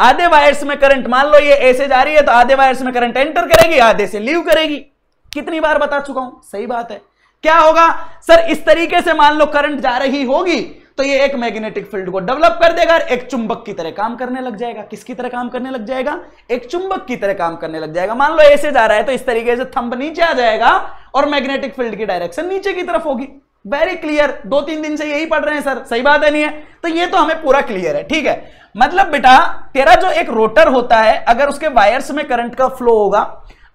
आधे वायर्स में करंट मान लो ये ऐसे जा रही है तो आधे वायर्स में करंट एंटर करेगी आधे से लीव करेगी कितनी बार बता चुका हूं सही बात है क्या होगा सर इस तरीके से मान लो करंट जा रही होगी तो ये एक मैग्नेटिक फील्ड को डेवलप कर देगा एक चुंबक की तरह काम करने लग जाएगा किसकी तरह काम करने लग जाएगा एक चुंबक की तरह काम करने लग जाएगा मान लो ऐसे जा रहा है तो इस तरीके से थंब नीचे आ जाएगा और मैग्नेटिक फील्ड की डायरेक्शन नीचे की तरफ होगी वेरी क्लियर दो तीन दिन से यही पढ़ रहे हैं सर सही बात है नहीं है तो ये तो हमें पूरा क्लियर है ठीक है मतलब बेटा तेरा जो एक रोटर होता है अगर उसके वायर्स में करंट का फ्लो होगा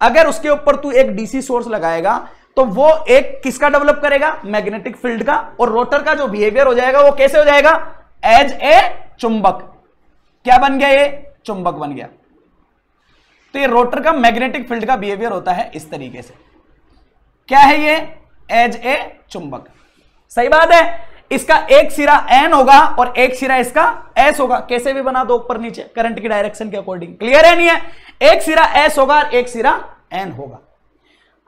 अगर उसके ऊपर तू एक डीसी सोर्स लगाएगा तो वो एक किसका डेवलप करेगा मैग्नेटिक फील्ड का और रोटर का जो बिहेवियर हो जाएगा वो कैसे हो जाएगा एज ए चुंबक क्या बन गया ये चुंबक बन गया तो ये रोटर का मैग्नेटिक फील्ड का बिहेवियर होता है इस तरीके से क्या है ये एज ए चुंबक सही बात है इसका एक सिरा एन होगा और एक सिरा इसका एस होगा कैसे भी बना दो ऊपर नीचे करंट की डायरेक्शन के अकॉर्डिंग क्लियर है नहीं है एक सिरा एस होगा और एक सिरा एन होगा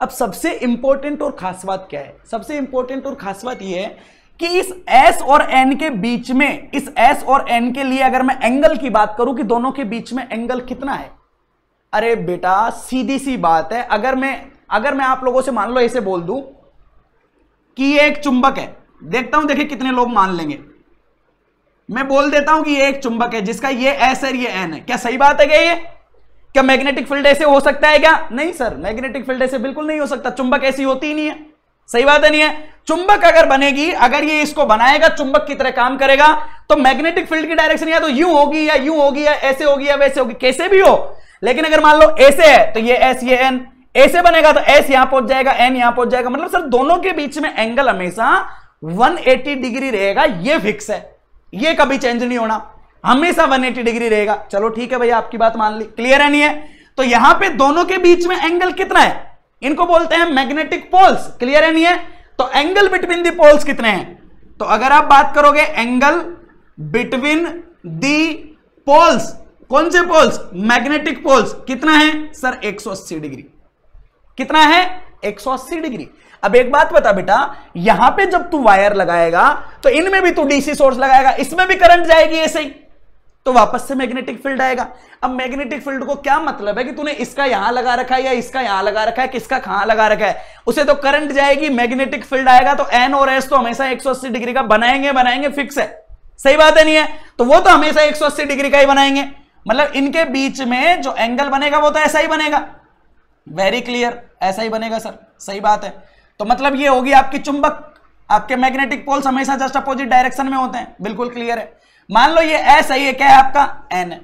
अब सबसे इंपॉर्टेंट और खास बात क्या है सबसे इंपॉर्टेंट और खास बात यह है कि इस एस और एन के बीच में इस एस और एन के लिए अगर मैं एंगल की बात करूं कि दोनों के बीच में एंगल कितना है अरे बेटा सीधी सी बात है अगर मैं अगर मैं आप लोगों से मान लो ऐसे बोल दूं कि ये एक चुंबक है देखता हूं देखिए कितने लोग मान लेंगे मैं बोल देता हूं कि ये एक चुंबक है जिसका ये एस है ये एन है क्या सही बात है क्या ये क्या मैग्नेटिक फील्ड ऐसे हो सकता है क्या नहीं सर मैग्नेटिक फील्ड ऐसे बिल्कुल नहीं हो सकता चुंबक ऐसी होती ही नहीं है सही बात है नहीं है चुंबक अगर बनेगी अगर ये इसको बनाएगा चुंबक की तरह काम करेगा तो मैग्नेटिक फील्ड की डायरेक्शन या तो यू होगी या यू होगी या ऐसे होगी या वैसे होगी कैसे भी हो लेकिन अगर मान लो ऐसे है तो ये एस ये एन ऐसे बनेगा तो एस यहां पहुंच जाएगा एन यहां पहुंच जाएगा मतलब सर दोनों के बीच में एंगल हमेशा 180 डिग्री रहेगा ये फिक्स है ये कभी चेंज नहीं होना हमेशा 180 डिग्री रहेगा चलो ठीक है भैया आपकी बात मान ली क्लियर है नहीं है तो यहां पे दोनों के बीच में एंगल कितना है इनको बोलते हैं मैग्नेटिक पोल्स क्लियर है नहीं है तो एंगल बिटवीन दी पोल्स कितने हैं तो अगर आप बात करोगे एंगल बिटवीन दी पोल्स कौन से पोल्स मैग्नेटिक पोल्स कितना है सर 180 डिग्री कितना है 180 डिग्री अब एक बात बता बेटा यहां पे जब तू वायर लगाएगा तो इनमें भी तू डीसी सोर्स लगाएगा इसमें भी करंट जाएगी ऐसे ही तो वापस से मैग्नेटिक फील्ड आएगा अब मैग्नेटिक फील्ड को क्या मतलब है कि तूने इसका यहां लगा रखा है या इसका यहां लगा रखा है किसका कहां लगा रखा है उसे तो करंट जाएगी मैग्नेटिक फील्ड आएगा तो एन और एस तो हमेशा एक डिग्री का बनाएंगे बनाएंगे फिक्स है सही बात है नहीं है तो वो तो हमेशा एक डिग्री का ही बनाएंगे मतलब इनके बीच में जो एंगल बनेगा वो तो ऐसा ही बनेगा वेरी क्लियर ऐसा ही बनेगा सर सही बात है तो मतलब ये होगी आपकी चुंबक आपके मैग्नेटिक पोल्स हमेशा जस्ट अपोजिट डायरेक्शन में होते हैं बिल्कुल क्लियर है मान लो ये एस है ये क्या है आपका एन है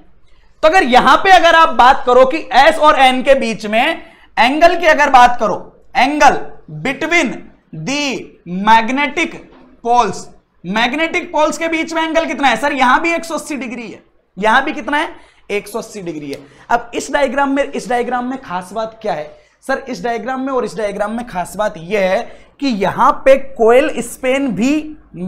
तो अगर यहां पे अगर आप बात करो कि एस और एन के बीच में एंगल की अगर बात करो angle between the magnetic poles magnetic poles के बीच में एंगल कितना है सर यहां भी अस्सी डिग्री है यहां भी कितना है अस्सी डिग्री है अब इस डायग्राम में इस डायग्राम में खास बात क्या है सर इस डायग्राम में और इस डायग्राम में खास बात यह है कि यहां पे कोयल स्पेन भी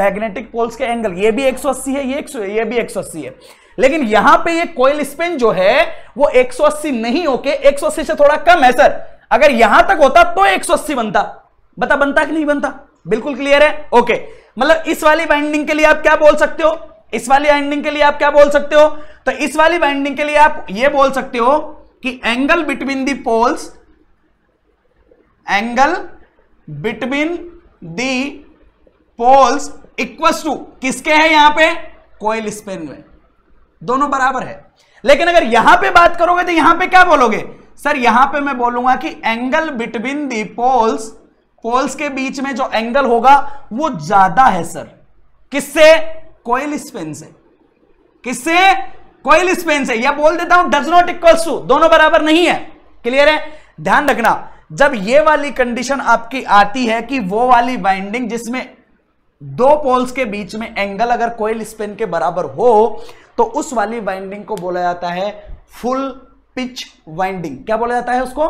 मैग्नेटिक पोल्स के एंगल ये भी 180 है ये 100 ये भी 180 है लेकिन यहां पे ये कोयल स्पेन जो है वो 180 नहीं होके 180 से थोड़ा कम है सर अगर यहां तक होता तो 180 बनता बता बनता कि नहीं बनता बिल्कुल क्लियर है ओके मतलब इस वाली बाइंडिंग के लिए आप क्या बोल सकते हो इस वाली बाइंडिंग के लिए आप क्या बोल सकते हो तो इस वाली बाइंडिंग के लिए आप ये बोल सकते हो कि angle between the poles angle between the poles equals to किसके हैं यहां पे कोयल स्पेन में दोनों बराबर है लेकिन अगर यहां पे बात करोगे तो यहां पे क्या बोलोगे सर यहां पे मैं बोलूंगा कि angle between the poles poles के बीच में जो एंगल होगा वो ज्यादा है सर किससे कोयल स्पेन से किससे कोयल स्पेन से या बोल देता हूं डज नॉट इक्वल टू दोनों बराबर नहीं है क्लियर है ध्यान रखना जब ये वाली कंडीशन आपकी आती है कि वो वाली बाइंडिंग जिसमें दो पोल्स के बीच में एंगल अगर कोयल स्पेन के बराबर हो तो उस वाली बाइंडिंग को बोला जाता है फुल पिच वाइंडिंग क्या बोला जाता है उसको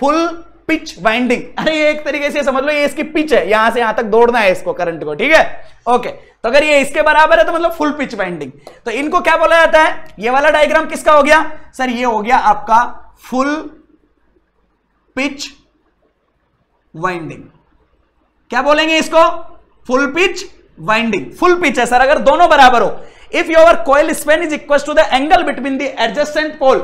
फुल पिच वाइंडिंग अरे ये एक तरीके से समझ लो ये इसकी पिच है यहां से यहां तक दौड़ना है इसको करंट को ठीक है ओके तो अगर ये इसके बराबर है तो मतलब फुल पिच वाइंडिंग तो इनको क्या बोला जाता है ये वाला डायग्राम किसका हो गया सर ये हो गया आपका फुल पिच वाइंडिंग क्या बोलेंगे इसको full pitch winding full pitch है सर अगर दोनों बराबर हो if your coil span is equal to the angle between the adjacent pole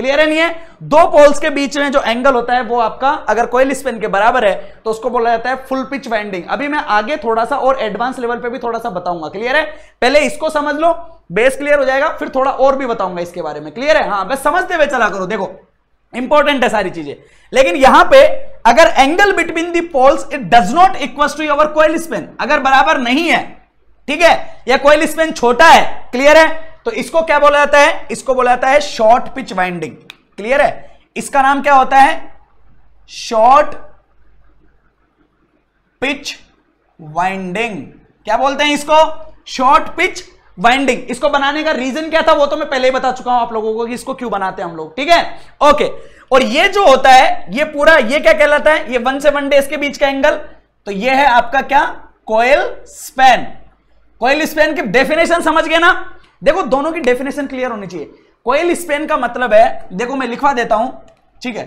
clear है नहीं है दो पोल्स के बीच में जो एंगल होता है वो आपका अगर कोयल स्पेन के बराबर है तो उसको बोला जाता है फुल पिच वाइंडिंग अभी मैं आगे थोड़ा सा और एडवांस लेवल पे भी थोड़ा सा बताऊंगा क्लियर है पहले इसको समझ लो बेस क्लियर हो जाएगा फिर थोड़ा और भी बताऊंगा इसके बारे में क्लियर है हाँ बस समझते हुए चला करो देखो इंपॉर्टेंट है सारी चीजें लेकिन यहां पर अगर angle between the poles it does not equal to your coil span अगर बराबर नहीं है ठीक है या कोयल स्पेन छोटा है क्लियर है तो इसको क्या बोला जाता है इसको बोला जाता है शॉर्ट पिच वाइंडिंग क्लियर है इसका नाम क्या होता है शॉर्ट पिच वाइंडिंग क्या बोलते हैं इसको शॉर्ट पिच वाइंडिंग इसको बनाने का रीजन क्या था वो तो मैं पहले ही बता चुका हूं आप लोगों को कि इसको क्यों बनाते हैं हम लोग ठीक है ओके और ये जो होता है ये पूरा ये क्या कहलाता है ये वन से वन डेज के बीच का एंगल तो ये है आपका क्या कोयल स्पैन कोयल स्पैन की डेफिनेशन समझ गए ना देखो दोनों की डेफिनेशन क्लियर होनी चाहिए कोयल स्पेन का मतलब है देखो मैं लिखवा देता हूं ठीक है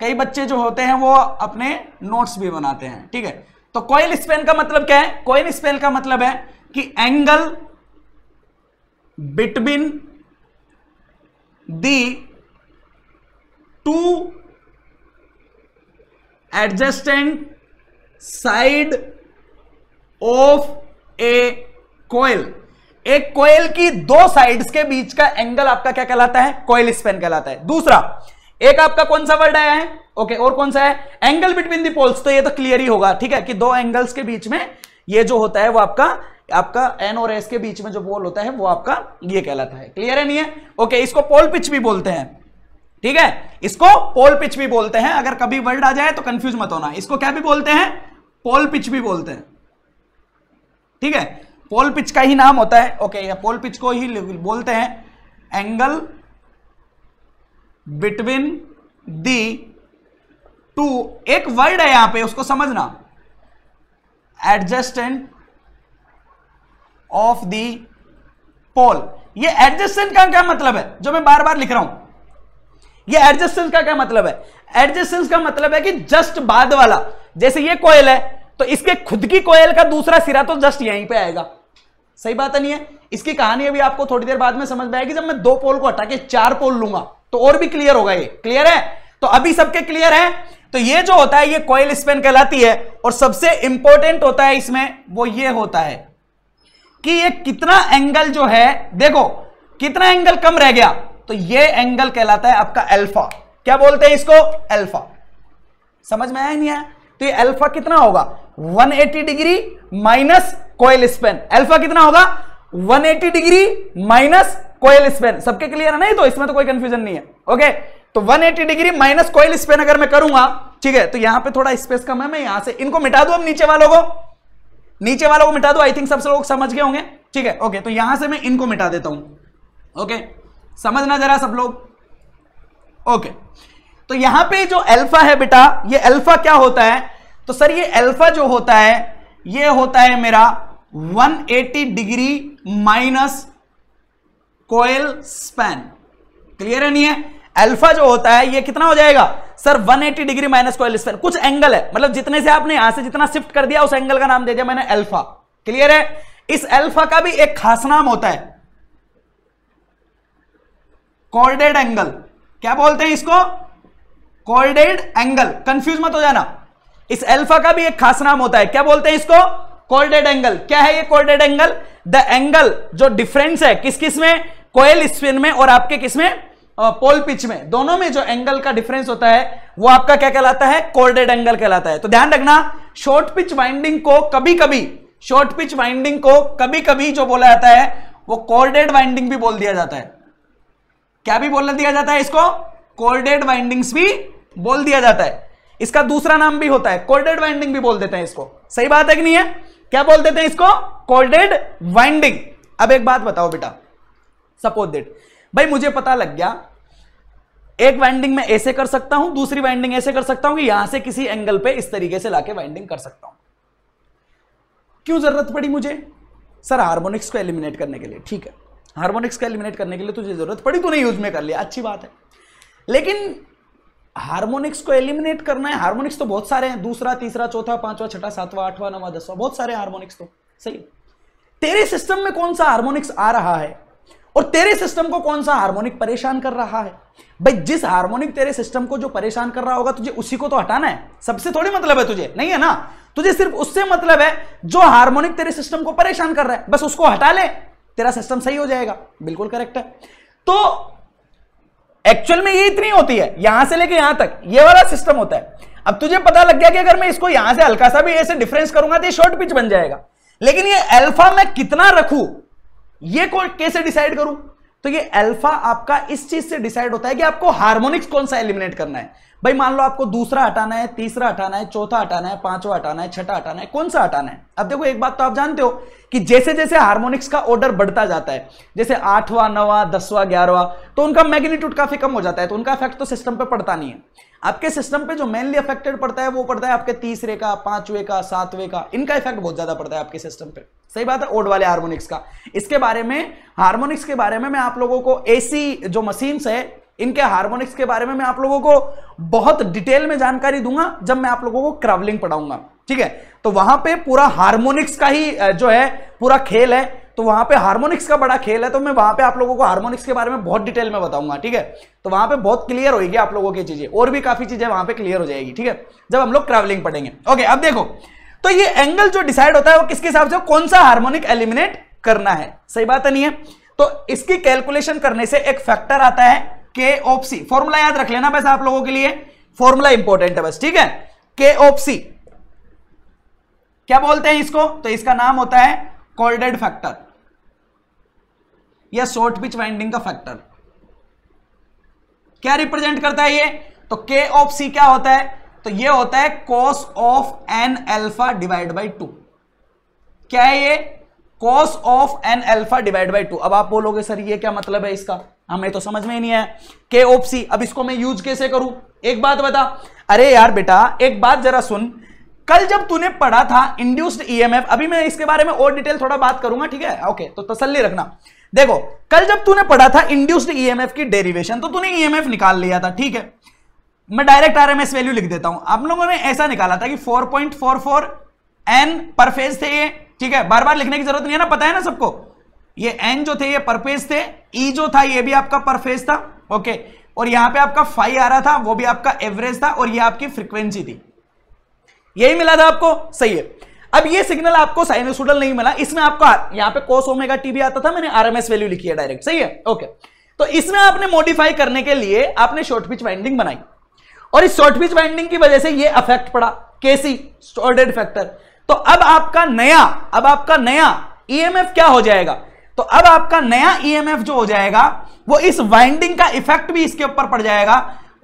कई बच्चे जो होते हैं वो अपने नोट्स भी बनाते हैं ठीक है तो कोयल स्पेन का मतलब क्या है कोयल स्पेन का मतलब है कि angle between the two adjacent side of a coil एक कोयल की दो साइड्स के बीच का एंगल आपका क्या कहलाता है कोयल स्पेन कहलाता है दूसरा एक आपका कौन सा वर्ड आया है ओके और कौन सा है एंगल बिटवीन दी पोल्स तो ये तो क्लियर ही होगा ठीक है कि दो एंगल्स के बीच में ये जो होता है वो आपका आपका एन और एस के बीच में जो पोल होता है वो आपका ये कहलाता है क्लियर है नहीं है ओके इसको पोल पिच भी बोलते हैं ठीक है इसको पोल पिच भी बोलते हैं अगर कभी वर्ड आ जाए तो कंफ्यूज मत होना इसको क्या भी बोलते हैं पोल पिच भी बोलते हैं ठीक है पोल पिच का ही नाम होता है ओके या पोल पिच को ही बोलते हैं एंगल बिटवीन दी टू एक वर्ड है यहां पे उसको समझना एडजस्टेंट ऑफ दी पोल ये एडजस्टेंट का क्या मतलब है जो मैं बार बार लिख रहा हूं ये एडजस्टेंस का क्या मतलब है एडजस्टेंस का मतलब है कि जस्ट बाद वाला जैसे ये कोयल है तो इसके खुद की कोयल का दूसरा सिरा तो जस्ट यहीं पे आएगा सही बात है नहीं है इसकी कहानी अभी आपको थोड़ी देर बाद में समझ में आएगी जब मैं दो पोल को हटा के चार पोल लूंगा तो और भी क्लियर होगा ये क्लियर है तो अभी सबके क्लियर है तो ये जो होता है ये कॉयल स्पेन कहलाती है और सबसे इंपॉर्टेंट होता है इसमें वो ये होता है कि ये कितना एंगल जो है देखो कितना एंगल कम रह गया तो ये एंगल कहलाता है आपका अल्फा क्या बोलते हैं इसको अल्फा समझ में आया नहीं है तो ये अल्फा कितना होगा 180 degree minus coil span alpha कितना होगा 180 डिग्री माइनस कोयल स्पेन सबके क्लियर है नहीं तो इसमें तो कोई कंफ्यूजन नहीं है ओके तो 180 डिग्री माइनस कोयल स्पेन अगर मैं करूंगा ठीक है तो यहां पे थोड़ा स्पेस कम है मैं यहां से इनको मिटा दू अब नीचे वालों को नीचे वालों को मिटा दू आई थिंक सबसे लोग समझ गए होंगे ठीक है ओके तो यहां से मैं इनको मिटा देता हूं ओके okay. समझना जरा सब लोग ओके तो यहां पे जो अल्फा है बेटा ये अल्फा क्या होता है तो सर ये अल्फा जो होता है ये होता है मेरा 180 degree minus coil span clear है नहीं है अल्फा जो होता है ये कितना हो जाएगा sir 180 degree minus coil span कुछ एंगल है मतलब जितने से आपने यहां से जितना शिफ्ट कर दिया उस एंगल का नाम दे दिया मैंने अल्फा क्लियर है इस अल्फा का भी एक खास नाम होता है कॉर्डेड एंगल क्या बोलते हैं इसको कॉर्डेड एंगल कंफ्यूज मत हो जाना इस अल्फा का भी एक खास नाम होता है क्या बोलते हैं इसको कॉर्डेड एंगल क्या है ये कॉर्डेड एंगल द एंगल जो डिफरेंस है किस किस में कोयल स्पिन में और आपके किस में पोल पिच में दोनों में जो एंगल का डिफरेंस होता है वो आपका क्या कहलाता है कॉर्डेड एंगल कहलाता है तो ध्यान रखना शॉर्ट पिच वाइंडिंग को कभी कभी शॉर्ट पिच वाइंडिंग को कभी कभी जो बोला जाता है वो कॉर्डेड वाइंडिंग भी बोल दिया जाता है क्या भी बोल दिया जाता है इसको कोल्डेड वाइंडिंग्स भी बोल दिया जाता है इसका दूसरा नाम भी होता है कोल्डेड वाइंडिंग भी बोल देते हैं इसको सही बात है कि नहीं है क्या बोल देते हैं इसको कोल्डेड वाइंडिंग अब एक बात बताओ बेटा सपोज डेट भाई मुझे पता लग गया एक वाइंडिंग में ऐसे कर सकता हूं दूसरी वाइंडिंग ऐसे कर सकता हूं कि यहां से किसी एंगल पे इस तरीके से लाके वाइंडिंग कर सकता हूं क्यों जरूरत पड़ी मुझे सर हार्मोनिक्स को एलिमिनेट करने के लिए ठीक है हार्मोनिक्स का एलिमिनेट करने के लिए तुझे जरूरत पड़ी तूने यूज में कर लिया अच्छी बात है लेकिन हार्मोनिक्स को एलिमिनेट करना है हार्मोनिक्स तो बहुत सारे हैं दूसरा तीसरा चौथा पांचवा छठा सातवा आठवां नवा दसवा बहुत सारे हार्मोनिक्स तो सही तेरे सिस्टम में कौन सा हार्मोनिक्स आ रहा है और तेरे सिस्टम को कौन सा हार्मोनिक परेशान कर रहा है भाई जिस हार्मोनिक तेरे सिस्टम को जो परेशान कर रहा होगा तुझे उसी को तो हटाना है सबसे थोड़ी मतलब है तुझे नहीं है ना तुझे सिर्फ उससे मतलब है जो हार्मोनिक तेरे सिस्टम को परेशान कर रहा है बस उसको हटा ले तेरा सिस्टम सही हो जाएगा बिल्कुल करेक्ट है तो एक्चुअल में ये इतनी होती है यहां से लेके यहां तक ये वाला सिस्टम होता है अब तुझे पता लग गया कि अगर मैं इसको यहां से हल्का सा भी ऐसे डिफरेंस करूंगा तो ये शॉर्ट पिच बन जाएगा लेकिन ये अल्फा मैं कितना रखू ये कैसे डिसाइड करूं तो ये अल्फा आपका इस चीज से डिसाइड होता है कि आपको हार्मोनिक्स कौन सा एलिमिनेट करना है भाई मान लो आपको दूसरा हटाना है तीसरा हटाना है चौथा हटाना है पांचवा हटाना है छठा हटाना है कौन सा हटाना है अब देखो एक बात तो आप जानते हो कि जैसे जैसे हार्मोनिक्स का ऑर्डर बढ़ता जाता है जैसे आठवा नवा दसवा ग्यारहवा तो उनका मैग्नीट्यूड काफी कम हो जाता है तो उनका इफेक्ट तो सिस्टम पर पड़ता नहीं है आपके सिस्टम पे जो मेनली अफेक्टेड पड़ता है वो पड़ता है आपके तीसरे का पांचवे का सातवें का इनका इफेक्ट बहुत ज्यादा पड़ता है आपके सिस्टम पे सही बात है ओड वाले हार्मोनिक्स का इसके बारे में हार्मोनिक्स के बारे में मैं आप लोगों को एसी जो मशीन्स है इनके हार्मोनिक्स के बारे में मैं आप लोगों को बहुत डिटेल में जानकारी दूंगा जब मैं आप लोगों को क्रावलिंग पढ़ाऊंगा ठीक है तो वहां पे पूरा हार्मोनिक्स का ही जो है पूरा खेल है तो वहां पे हार्मोनिक्स का बड़ा खेल है तो मैं वहां पे आप लोगों को हार्मोनिक्स के बारे में बहुत डिटेल में बताऊंगा ठीक है तो वहां पे बहुत क्लियर होगी आप लोगों की चीजें और भी काफी चीजें वहां पे क्लियर हो जाएगी ठीक है जब हम लोग ट्रेवलिंग पढ़ेंगे ओके अब देखो तो ये एंगल जो डिसाइड होता है वो किसके हिसाब से कौन सा हार्मोनिक एलिमिनेट करना है सही बात तो नहीं है तो इसकी कैलकुलेशन करने से एक फैक्टर आता है के ऑफ सी फॉर्मूला याद रख लेना बस आप लोगों के लिए फॉर्मूला इंपॉर्टेंट है बस ठीक है के ऑफ सी क्या बोलते हैं इसको तो इसका नाम होता है कॉल्डेड फैक्टर या शॉर्ट पिच वाइंडिंग का फैक्टर क्या रिप्रेजेंट करता है ये तो के ऑफ सी क्या होता है तो ये होता है cos of N alpha divide by two क्या है ये cos of N alpha divide by two अब आप बोलोगे सर ये क्या मतलब है इसका हमें तो समझ में ही नहीं है के ऑफ सी अब इसको मैं यूज कैसे करूं एक बात बता अरे यार बेटा एक बात जरा सुन कल जब तूने पढ़ा था इंड्यूस्ड ईएमएफ e अभी मैं इसके बारे में और डिटेल थोड़ा बात करूंगा ठीक है ओके तो तसल्ली रखना देखो कल जब तूने पढ़ा था इंड्यूस्ड ईएमएफ e की डेरिवेशन तो तूने ईएमएफ e निकाल लिया था ठीक है मैं डायरेक्ट आरएमएस वैल्यू लिख देता हूं आप लोगों ने ऐसा निकाला था कि फोर एन पर फेज थे ये ठीक है बार बार लिखने की जरूरत नहीं है ना पता है ना सबको ये एन जो थे ये परफेज थे ई e जो था ये भी आपका परफेज था ओके और यहां पे आपका फाइव आ रहा था वो भी आपका एवरेज था और ये आपकी फ्रीक्वेंसी थी यही मिला था आपको सही है अब ये सिग्नल आपको साइनोसोडल नहीं मिला इसमें आपको यहां पे कोस ओमेगा टी भी आता था मैंने आरएमएस वैल्यू लिखी है डायरेक्ट सही है ओके तो इसमें आपने मॉडिफाई करने के लिए आपने शॉर्ट पिच वाइंडिंग बनाई और इस शॉर्ट पिच वाइंडिंग की वजह से ये अफेक्ट पड़ा केसी स्टोर्डेड फैक्टर तो अब आपका नया अब आपका नया ईएमएफ e क्या हो जाएगा तो अब आपका नया ईएमएफ e जो हो जाएगा वो इस वाइंडिंग का इफेक्ट भी इसके ऊपर पड़ जाएगा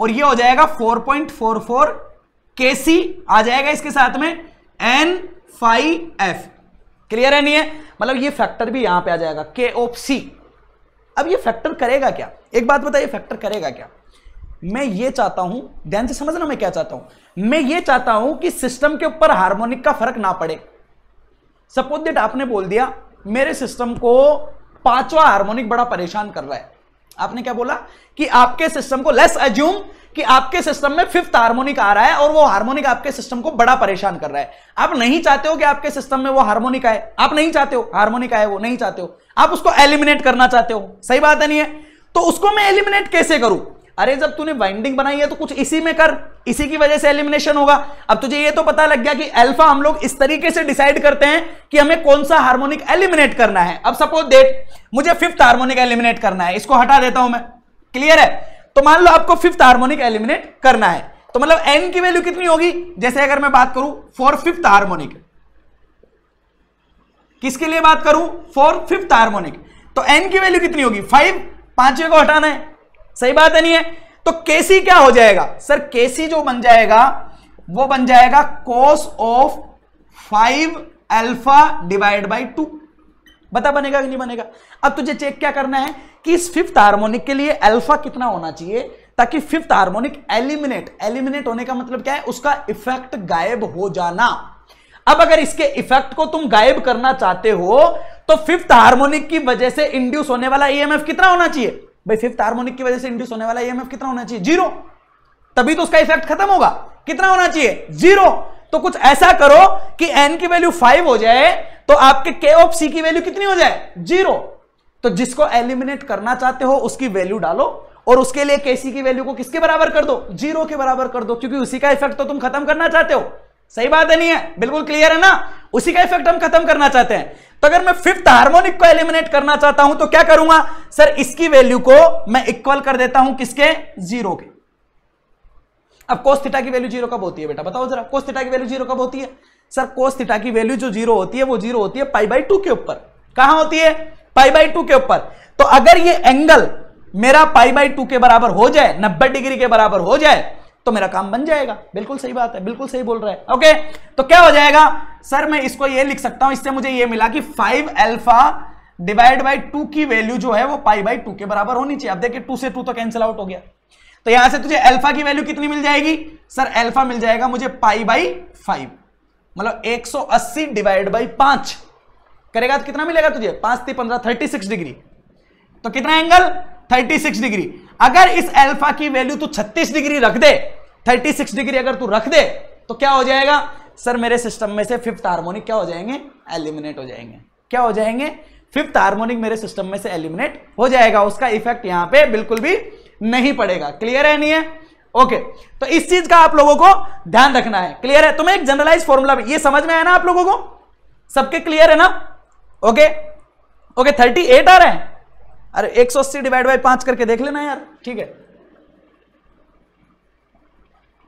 और ये हो जाएगा 4.44 केसी आ जाएगा इसके साथ में एन फाइव एफ क्लियर है नहीं है मतलब ये फैक्टर भी यहां पे आ जाएगा के ओफ सी अब ये फैक्टर करेगा क्या एक बात बताइए फैक्टर करेगा क्या मैं ये चाहता हूं ध्यान से समझना मैं क्या चाहता हूं मैं ये चाहता हूं कि सिस्टम के ऊपर हार्मोनिक का फर्क ना पड़े सपोज दिट आपने बोल दिया मेरे सिस्टम को पांचवा हार्मोनिक बड़ा परेशान कर रहा है आपने क्या बोला कि आपके सिस्टम को लेस एज्यूम कि आपके सिस्टम में फिफ्थ हार्मोनिक आ रहा है और वो हार्मोनिक आपके सिस्टम को बड़ा परेशान कर रहा है आप नहीं चाहते हो कि आपके सिस्टम में वो हार्मोनिक आए आप नहीं चाहते हो हार्मोनिक आए वो नहीं चाहते हो आप उसको एलिमिनेट करना चाहते हो सही बात है नहीं है तो उसको मैं एलिमिनेट कैसे करूं अरे जब तूने वाइंडिंग बनाई है तो कुछ इसी में कर इसी की वजह से एलिमिनेशन होगा अब तुझे ये तो पता लग गया कि अल्फा हम लोग इस तरीके से डिसाइड करते हैं कि हमें कौन सा हार्मोनिक एलिमिनेट करना है अब सपोज देख मुझे फिफ्थ हार्मोनिक एलिमिनेट करना है इसको हटा देता हूं मैं क्लियर है तो मान लो आपको फिफ्थ हार्मोनिक एलिमिनेट करना है तो मतलब एन की वैल्यू कितनी होगी जैसे अगर मैं बात करूं फॉर फिफ्थ हार्मोनिक किसके लिए बात करूं फॉर फिफ्थ हार्मोनिक तो एन की वैल्यू कितनी होगी फाइव पांचवे को हटाना है सही बात है नहीं है तो केसी क्या हो जाएगा सर केसी जो बन जाएगा वो बन जाएगा cos of five alpha divide by two बता बनेगा कि नहीं बनेगा अब तुझे चेक क्या करना है कि इस फिफ्थ हार्मोनिक के लिए अल्फा कितना होना चाहिए ताकि फिफ्थ हार्मोनिक एलिमिनेट एलिमिनेट होने का मतलब क्या है उसका इफेक्ट गायब हो जाना अब अगर इसके इफेक्ट को तुम गायब करना चाहते हो तो फिफ्थ हार्मोनिक की वजह से इंड्यूस होने वाला ईएमएफ कितना होना चाहिए भाई फिफ्थ हार्मोनिक की वजह से इंड्यूस होने वाला ईएमएफ कितना होना चाहिए जीरो तभी तो उसका इफेक्ट खत्म होगा कितना होना चाहिए जीरो तो कुछ ऐसा करो कि एन की वैल्यू फाइव हो जाए तो आपके के ऑफ सी की वैल्यू कितनी हो जाए जीरो तो जिसको एलिमिनेट करना चाहते हो उसकी वैल्यू डालो और उसके लिए केसी की वैल्यू को किसके बराबर कर दो जीरो के बराबर कर दो क्योंकि उसी का इफेक्ट तो तुम खत्म करना चाहते हो सही बात है नहीं है बिल्कुल क्लियर है ना उसी का इफेक्ट हम खत्म करना चाहते हैं तो अगर मैं फिफ्थ हार्मोनिक को एलिमिनेट करना चाहता हूं तो क्या करूंगा सर इसकी वैल्यू को मैं इक्वल कर देता हूं किसके जीरो के अब कोस थीटा की वैल्यू जीरो कब होती है बेटा बताओ जरा कोस थीटा की वैल्यू जीरो कब होती है सर कोस थीटा की वैल्यू जो जीरो होती है वो जीरो होती है पाई बाई टू के ऊपर कहां होती है पाई बाई टू के ऊपर तो अगर ये एंगल मेरा पाई बाई टू के बराबर हो जाए नब्बे डिग्री के बराबर हो जाए तो मेरा काम बन जाएगा बिल्कुल सही बात है बिल्कुल सही बोल रहा है ओके तो क्या हो जाएगा सर मैं इसको ये लिख सकता हूं इससे मुझे ये मिला कि five alpha divide by two की वैल्यू जो है वो पाई बाई टू के बराबर होनी चाहिए अब देखिए टू से टू तो कैंसिल आउट हो गया तो यहां से तुझे अल्फा की वैल्यू कितनी मिल जाएगी सर अल्फा मिल जाएगा मुझे पाई बाई फाइव मतलब 180 डिवाइड बाई पांच करेगा तो कितना मिलेगा तुझे पांच थी पंद्रह थर्टी सिक्स डिग्री तो कितना एंगल 36 डिग्री अगर इस अल्फा की वैल्यू तू 36 डिग्री रख दे 36 डिग्री अगर तू रख दे तो क्या हो जाएगा सर मेरे सिस्टम में से फिफ्थ हार्मोनिक क्या हो जाएंगे एलिमिनेट हो जाएंगे क्या हो जाएंगे फिफ्थ हार्मोनिक मेरे सिस्टम में से एलिमिनेट हो जाएगा उसका इफेक्ट यहां पे बिल्कुल भी नहीं पड़ेगा क्लियर है नहीं है ओके तो इस चीज का आप लोगों को ध्यान रखना है क्लियर है तुम्हें एक जनरलाइज फॉर्मूला ये समझ में आया ना आप लोगों को सबके क्लियर है ना ओके ओके थर्टी एट आ रहे हैं अरे एक सौ अस्सी डिवाइड बाई पांच करके देख लेना यार ठीक है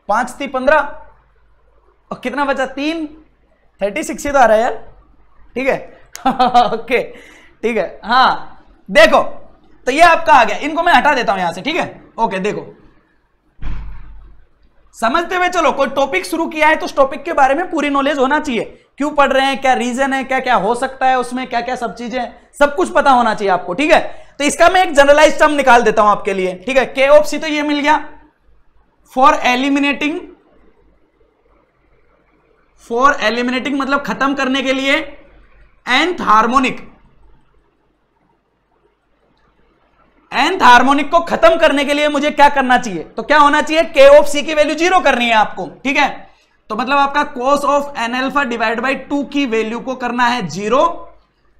पांच थी पंद्रह और कितना बचा तीन थर्टी सिक्स ही तो आ रहा है यार ठीक है ओके ठीक है हाँ देखो तो ये आपका आ गया इनको मैं हटा देता हूं यहां से ठीक है ओके देखो समझते हुए चलो कोई टॉपिक शुरू किया है तो उस टॉपिक के बारे में पूरी नॉलेज होना चाहिए क्यों पढ़ रहे हैं क्या रीजन है क्या क्या हो सकता है उसमें क्या क्या सब चीजें सब कुछ पता होना चाहिए आपको ठीक है तो इसका मैं एक जनरलाइज टर्म निकाल देता हूं आपके लिए ठीक है के ऑफ सी तो ये मिल गया फॉर एलिमिनेटिंग फॉर एलिमिनेटिंग मतलब खत्म करने के लिए एंथ हार्मोनिक एंथ हार्मोनिक को खत्म करने के लिए मुझे क्या करना चाहिए तो क्या होना चाहिए के ऑफ सी की वैल्यू जीरो करनी है आपको ठीक है तो मतलब आपका cos of N alpha divide by two की वैल्यू को करना है जीरो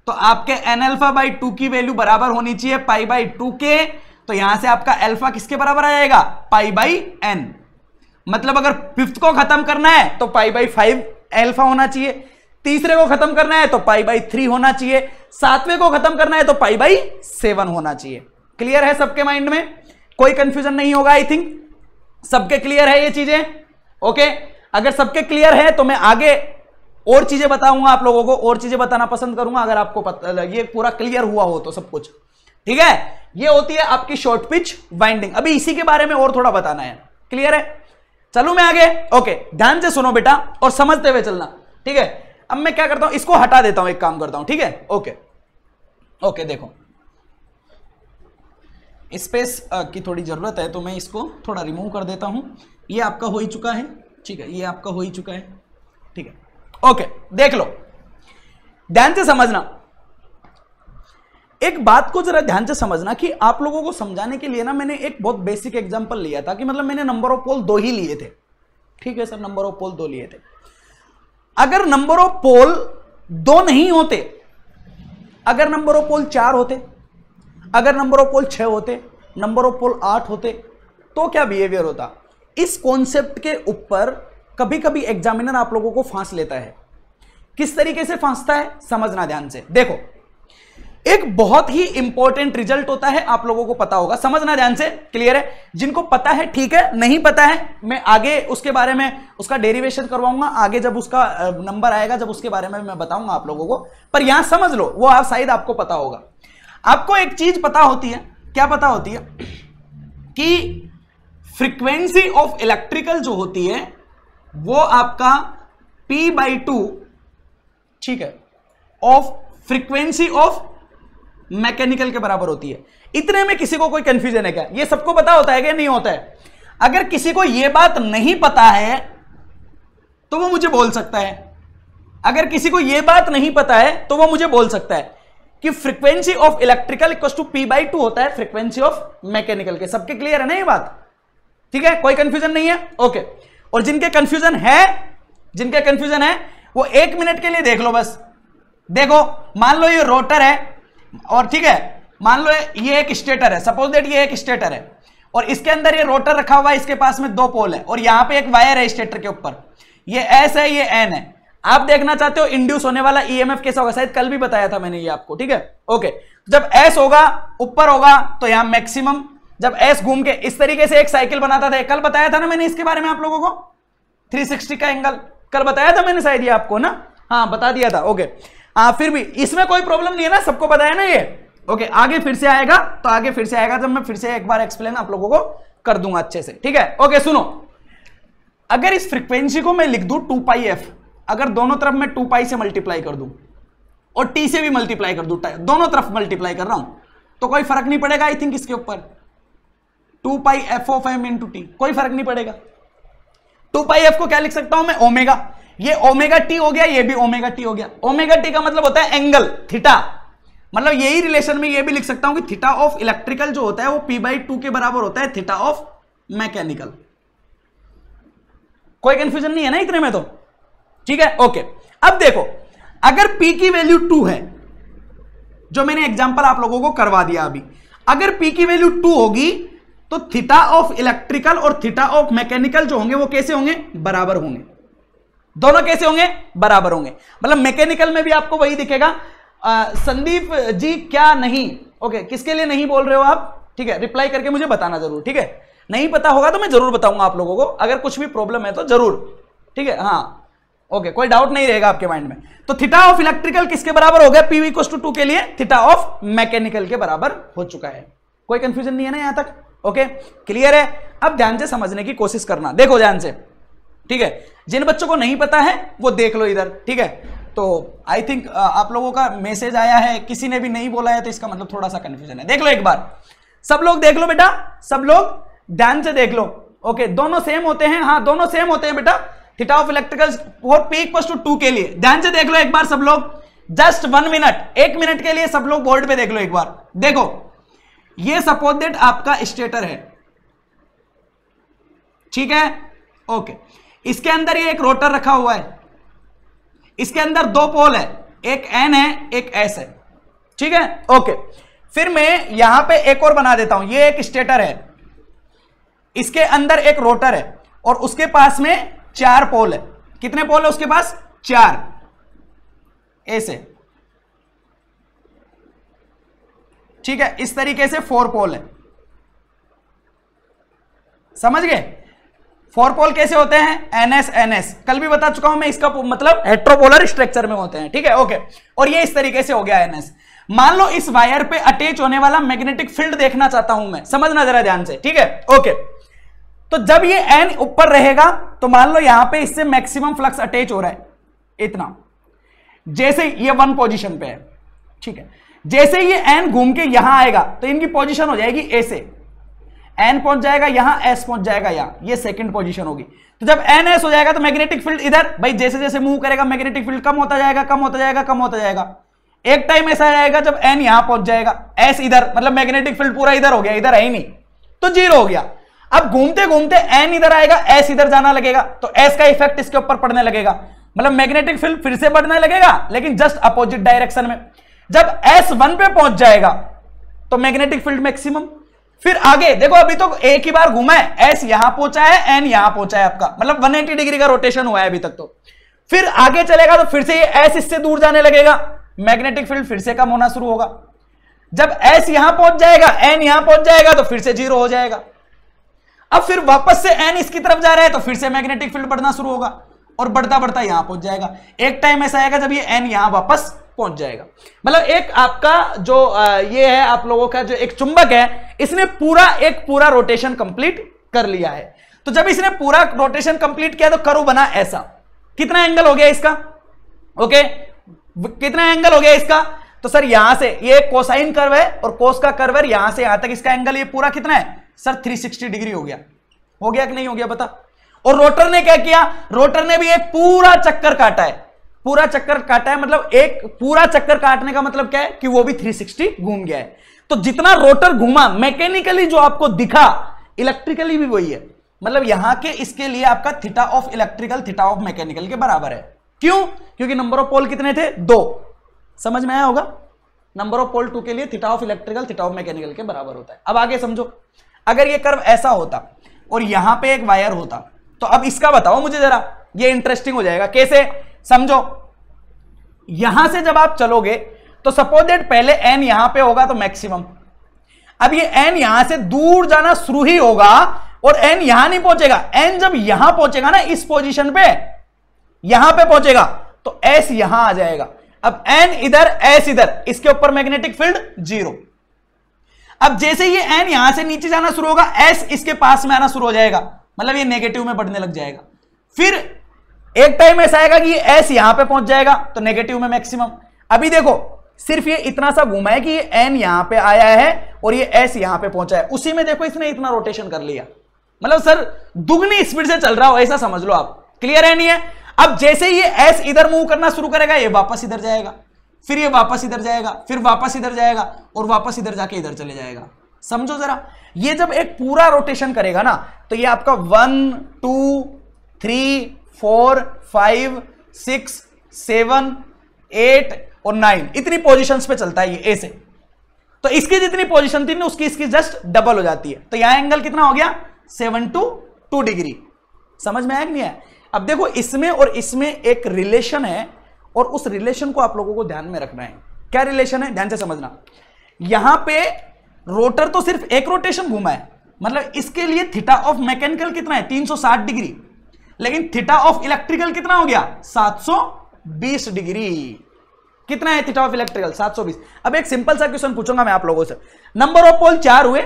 तो आपके एन अल्फा बाई टू की वैल्यू बराबर होनी चाहिए पाई बाई टू के तो यहां से आपका अल्फा किसके बराबर आ जाएगा पाई बाई एन मतलब अगर फिफ्थ को खत्म करना है तो पाई बाई फाइव एल्फा होना चाहिए तीसरे को खत्म करना है तो पाई बाई थ्री होना चाहिए सातवें को खत्म करना है तो पाई बाई सेवन होना चाहिए क्लियर है सबके माइंड में कोई कंफ्यूजन नहीं होगा आई थिंक सबके क्लियर है ये चीजें ओके अगर सबके क्लियर है तो मैं आगे और चीजें बताऊंगा आप लोगों को और चीजें बताना पसंद करूंगा अगर आपको पता ये पूरा क्लियर हुआ हो तो सब कुछ ठीक है ये होती है आपकी शॉर्ट पिच वाइंडिंग अभी इसी के बारे में और थोड़ा बताना है क्लियर है चलू मैं आगे ओके ध्यान से सुनो बेटा और समझते हुए चलना ठीक है अब मैं क्या करता हूं इसको हटा देता हूं एक काम करता हूं ठीक है ओके ओके देखो स्पेस की थोड़ी ज़रूरत है तो मैं इसको थोड़ा रिमूव कर देता हूं ये आपका हो ही चुका है ठीक है ये आपका हो ही चुका है ठीक है ओके देख लो ध्यान से समझना एक बात को जरा ध्यान से समझना कि आप लोगों को समझाने के लिए ना मैंने एक बहुत बेसिक एग्जांपल लिया था कि मतलब मैंने नंबर ऑफ पोल दो ही लिए थे ठीक है सर नंबर ऑफ पोल दो लिए थे अगर नंबर ऑफ पोल दो नहीं होते अगर नंबर ऑफ पोल चार होते अगर नंबर ऑफ पोल छह होते नंबर ऑफ पोल आठ होते तो क्या बिहेवियर होता इस कॉन्सेप्ट के ऊपर कभी कभी एग्जामिनर आप लोगों को फांस लेता है किस तरीके से फांसता है समझना ध्यान से देखो एक बहुत ही इंपॉर्टेंट रिजल्ट होता है आप लोगों को पता होगा समझना ध्यान से क्लियर है जिनको पता है ठीक है नहीं पता है मैं आगे उसके बारे में उसका डेरिवेशन करवाऊंगा आगे जब उसका नंबर आएगा जब उसके बारे में मैं बताऊंगा आप लोगों को पर यहां समझ लो वो आप शायद आपको पता होगा आपको एक चीज पता होती है क्या पता होती है कि फ्रीक्वेंसी ऑफ इलेक्ट्रिकल जो होती है वो आपका p बाई टू ठीक है ऑफ फ्रीक्वेंसी ऑफ मैकेनिकल के बराबर होती है इतने में किसी को कोई कंफ्यूजन है क्या ये सबको पता होता है कि नहीं होता है अगर किसी को यह बात नहीं पता है तो वो मुझे बोल सकता है अगर किसी को यह बात नहीं पता है तो वो मुझे बोल सकता है कि frequency of electrical equal to P by two होता है फ्रीक्वेंसी ऑफ मैकेनिकल के सबके क्लियर है ना ये बात ठीक है कोई कंफ्यूजन नहीं है ओके okay. और जिनके कंफ्यूजन है जिनके कंफ्यूजन है वो एक मिनट के लिए देख लो बस देखो मान लो ये रोटर है और ठीक है मान लो ये एक स्टेटर है सपोज देट ये एक स्टेटर है और इसके अंदर ये रोटर रखा हुआ है इसके पास में दो पोल है और यहां पे एक वायर है स्टेटर के ऊपर ये एस है ये एन है आप देखना चाहते हो इंड्यूस होने वाला ईएमएफ कैसा होगा शायद कल भी बताया था मैंने ये आपको ठीक है ओके जब एस होगा ऊपर होगा तो यहां मैक्सिमम जब एस घूम के इस तरीके से एक साइकिल बनाता था कल बताया था ना मैंने इसके बारे में आप लोगों को 360 का एंगल कल बताया था मैंने शायद ये आपको ना हाँ बता दिया था ओके आ, फिर भी इसमें कोई प्रॉब्लम नहीं है ना सबको बताया ना ये ओके आगे फिर से आएगा तो आगे फिर से आएगा जब मैं फिर से एक बार एक्सप्लेन आप लोगों को कर दूंगा अच्छे से ठीक है ओके सुनो अगर इस फ्रिक्वेंसी को मैं लिख दू टू पाई एफ अगर दोनों तरफ मैं टू पाई से मल्टीप्लाई कर दू और टी से भी मल्टीप्लाई कर दू दोनों तरफ मल्टीप्लाई कर रहा हूं तो कोई फर्क नहीं पड़ेगा आई थिंक इसके ऊपर two pi F of M into T कोई फर्क नहीं पड़ेगा टू पाई एफ को क्या लिख सकता हूं मैं ओमेगा ये ओमेगा टी हो गया ये भी ओमेगा टी हो गया ओमेगा टी का मतलब होता है एंगल थीटा मतलब यही रिलेशन में ये भी लिख सकता हूं कि थीटा ऑफ इलेक्ट्रिकल जो होता है वो पी बाई टू के बराबर होता है थीटा ऑफ मैकेनिकल कोई कंफ्यूजन नहीं है ना इतने में तो ठीक है ओके अब देखो अगर पी की वैल्यू टू है जो मैंने एग्जाम्पल आप लोगों को करवा दिया अभी अगर पी की वैल्यू टू होगी तो थीटा ऑफ इलेक्ट्रिकल और थीटा ऑफ मैकेनिकल जो होंगे वो कैसे होंगे बराबर होंगे दोनों कैसे होंगे बराबर होंगे मतलब मैकेनिकल में भी आपको वही दिखेगा संदीप जी क्या नहीं ओके किसके लिए नहीं बोल रहे हो आप ठीक है रिप्लाई करके मुझे बताना जरूर ठीक है नहीं पता होगा तो मैं जरूर बताऊंगा आप लोगों को अगर कुछ भी प्रॉब्लम है तो जरूर ठीक है हाँ ओके कोई डाउट नहीं रहेगा आपके माइंड में तो थीटा ऑफ इलेक्ट्रिकल किसके बराबर हो गया पीवी कोस टू के लिए थीटा ऑफ मैकेनिकल के बराबर हो चुका है कोई कंफ्यूजन नहीं है ना यहां तक ओके क्लियर है अब ध्यान से समझने की कोशिश करना देखो ध्यान से ठीक है जिन बच्चों को नहीं पता है वो देख लो इधर ठीक है तो आई थिंक आप लोगों का मैसेज आया है किसी ने भी नहीं बोला है तो इसका मतलब थोड़ा सा कंफ्यूजन है देख लो एक बार सब लोग देख लो बेटा सब लोग ध्यान से देख लो ओके दोनों सेम होते हैं हाँ दोनों सेम होते हैं बेटा theta of electrical four p equal to two के लिए ध्यान से देख लो एक बार सब लोग जस्ट वन मिनट एक मिनट के लिए सब लोग बोर्ड पे देख लो एक बार देखो ये सपोज दैट आपका स्टेटर है ठीक है ओके इसके अंदर ये एक रोटर रखा हुआ है इसके अंदर दो पोल है एक एन है एक एस है ठीक है ओके फिर मैं यहां पे एक और बना देता हूं ये एक स्टेटर है इसके अंदर एक रोटर है और उसके पास में चार पोल है कितने पोल है उसके पास चार ऐसे ठीक है इस तरीके से फोर पोल है समझ गए फोर पोल कैसे होते हैं एनएस एनएस कल भी बता चुका हूं मैं इसका मतलब हेट्रोपोलर स्ट्रक्चर में होते हैं ठीक है ओके और ये इस तरीके से हो गया एनएस मान लो इस वायर पे अटैच होने वाला मैग्नेटिक फील्ड देखना चाहता हूं मैं समझना जरा ध्यान से ठीक है ओके तो जब ये एन ऊपर रहेगा तो मान लो यहां पे इससे मैक्सिमम फ्लक्स अटैच हो रहा है इतना जैसे ये वन पोजिशन पे है ठीक है जैसे ये एन घूम के यहां आएगा तो इनकी पोजिशन हो जाएगी ऐसे एन पहुंच जाएगा यहां एस पहुंच जाएगा यहां ये सेकंड पोजीशन होगी तो जब एन एस हो जाएगा तो मैग्नेटिक फील्ड इधर भाई जैसे जैसे मूव करेगा मैग्नेटिक फील्ड कम होता जाएगा कम होता जाएगा कम होता जाएगा एक टाइम ऐसा आएगा जब एन यहां पहुंच जाएगा एस इधर मतलब मैग्नेटिक फील्ड पूरा इधर हो गया इधर है ही नहीं तो जीरो हो गया अब घूमते घूमते एन इधर आएगा एस इधर जाना लगेगा तो एस का इफेक्ट इसके ऊपर पड़ने लगेगा मतलब मैग्नेटिक फील्ड फिर से बढ़ने लगेगा लेकिन जस्ट अपोजिट डायरेक्शन में जब एस वन पे पहुंच जाएगा तो मैग्नेटिक फील्ड मैक्सिमम फिर आगे देखो अभी तो एक ही बार घूमा है एस यहां पहुंचा है एन यहां पहुंचा है आपका मतलब 180 डिग्री का रोटेशन हुआ है अभी तक तो फिर आगे चलेगा तो फिर से ये एस इससे दूर जाने लगेगा मैग्नेटिक फील्ड फिर से कम होना शुरू होगा जब एस यहां पहुंच जाएगा एन यहां पहुंच जाएगा तो फिर से जीरो हो जाएगा अब फिर वापस से एन इसकी तरफ जा रहा है तो फिर से मैग्नेटिक फील्ड बढ़ना शुरू होगा और बढ़ता बढ़ता यहां पहुंच जाएगा एक टाइम ऐसा आएगा जब ये एन यहां वापस पहुंच जाएगा मतलब एक आपका जो ये है आप लोगों का जो एक चुंबक है इसने पूरा एक पूरा रोटेशन कंप्लीट कर लिया है तो जब इसने पूरा रोटेशन कंप्लीट किया तो करो बना ऐसा कितना एंगल हो गया इसका ओके कितना एंगल हो गया इसका तो सर यहां से ये कोसाइन कर्व है और कोस का कर्व है यहां से यहां तक इसका एंगल ये पूरा कितना है सर 360 डिग्री हो गया हो गया कि नहीं हो गया बता और रोटर ने क्या किया रोटर ने भी एक पूरा चक्कर काटा है पूरा चक्कर काटा है मतलब एक पूरा चक्कर काटने का मतलब क्या है कि वो भी 360 घूम गया है तो जितना रोटर घूमा मैकेनिकली जो आपको दिखा इलेक्ट्रिकली भी वही है मतलब यहां के इसके लिए आपका theta of electrical theta of mechanical के बराबर है क्यों क्योंकि नंबर ऑफ पोल कितने थे दो समझ में आया होगा नंबर ऑफ पोल टू के लिए theta of electrical theta of mechanical के बराबर होता है अब आगे समझो अगर ये कर्व ऐसा होता और यहां पे एक वायर होता तो अब इसका बताओ मुझे जरा ये इंटरेस्टिंग हो जाएगा कैसे समझो यहां से जब आप चलोगे तो सपोज डेट पहले एन यहां पे होगा तो मैक्सिमम अब ये एन यहां से दूर जाना शुरू ही होगा और एन यहां नहीं पहुंचेगा एन जब यहां पहुंचेगा ना इस पोजीशन पे यहां पे पहुंचेगा तो एस यहां आ जाएगा अब एन इधर एस इधर इसके ऊपर मैग्नेटिक फील्ड जीरो अब जैसे ये एन यहां से नीचे जाना शुरू होगा एस इसके पास में आना शुरू हो जाएगा मतलब ये नेगेटिव में बढ़ने लग जाएगा फिर एक टाइम ऐसा आएगा कि एस यहां पे पहुंच जाएगा तो नेगेटिव में मैक्सिमम अभी देखो सिर्फ ये इतना सा घूमा है कि ये एन यहां पे आया है और ये एस यहां पे पहुंचा है उसी में देखो इसने इतना रोटेशन कर लिया मतलब सर दुगनी स्पीड से चल रहा हो ऐसा समझ लो आप क्लियर है नहीं है अब जैसे ये एस इधर मूव करना शुरू करेगा ये वापस इधर जाएगा फिर ये वापस इधर जाएगा फिर वापस इधर जाएगा और वापस इधर जाके इधर चले जाएगा समझो जरा ये जब एक पूरा रोटेशन करेगा ना तो ये आपका one two three four five six seven eight और नाइन इतनी पोजिशन पे चलता है ये ए से तो इसकी जितनी पोजिशन थी उसकी इसकी जस्ट डबल हो जाती है तो यहां एंगल कितना हो गया सेवन टू टू डिग्री समझ में आया नहीं है अब देखो इसमें और इसमें एक रिलेशन है और उस रिलेशन को आप लोगों को ध्यान में रखना है क्या रिलेशन है ध्यान से समझना यहां पे रोटर तो सिर्फ एक रोटेशन घूमा है मतलब इसके लिए थीटा ऑफ मैकेनिकल कितना है 360 डिग्री लेकिन थीटा ऑफ इलेक्ट्रिकल कितना हो गया 720 डिग्री कितना है थीटा ऑफ इलेक्ट्रिकल 720 अब एक सिंपल सा क्वेश्चन पूछूंगा मैं आप लोगों से नंबर ऑफ पोल चार हुए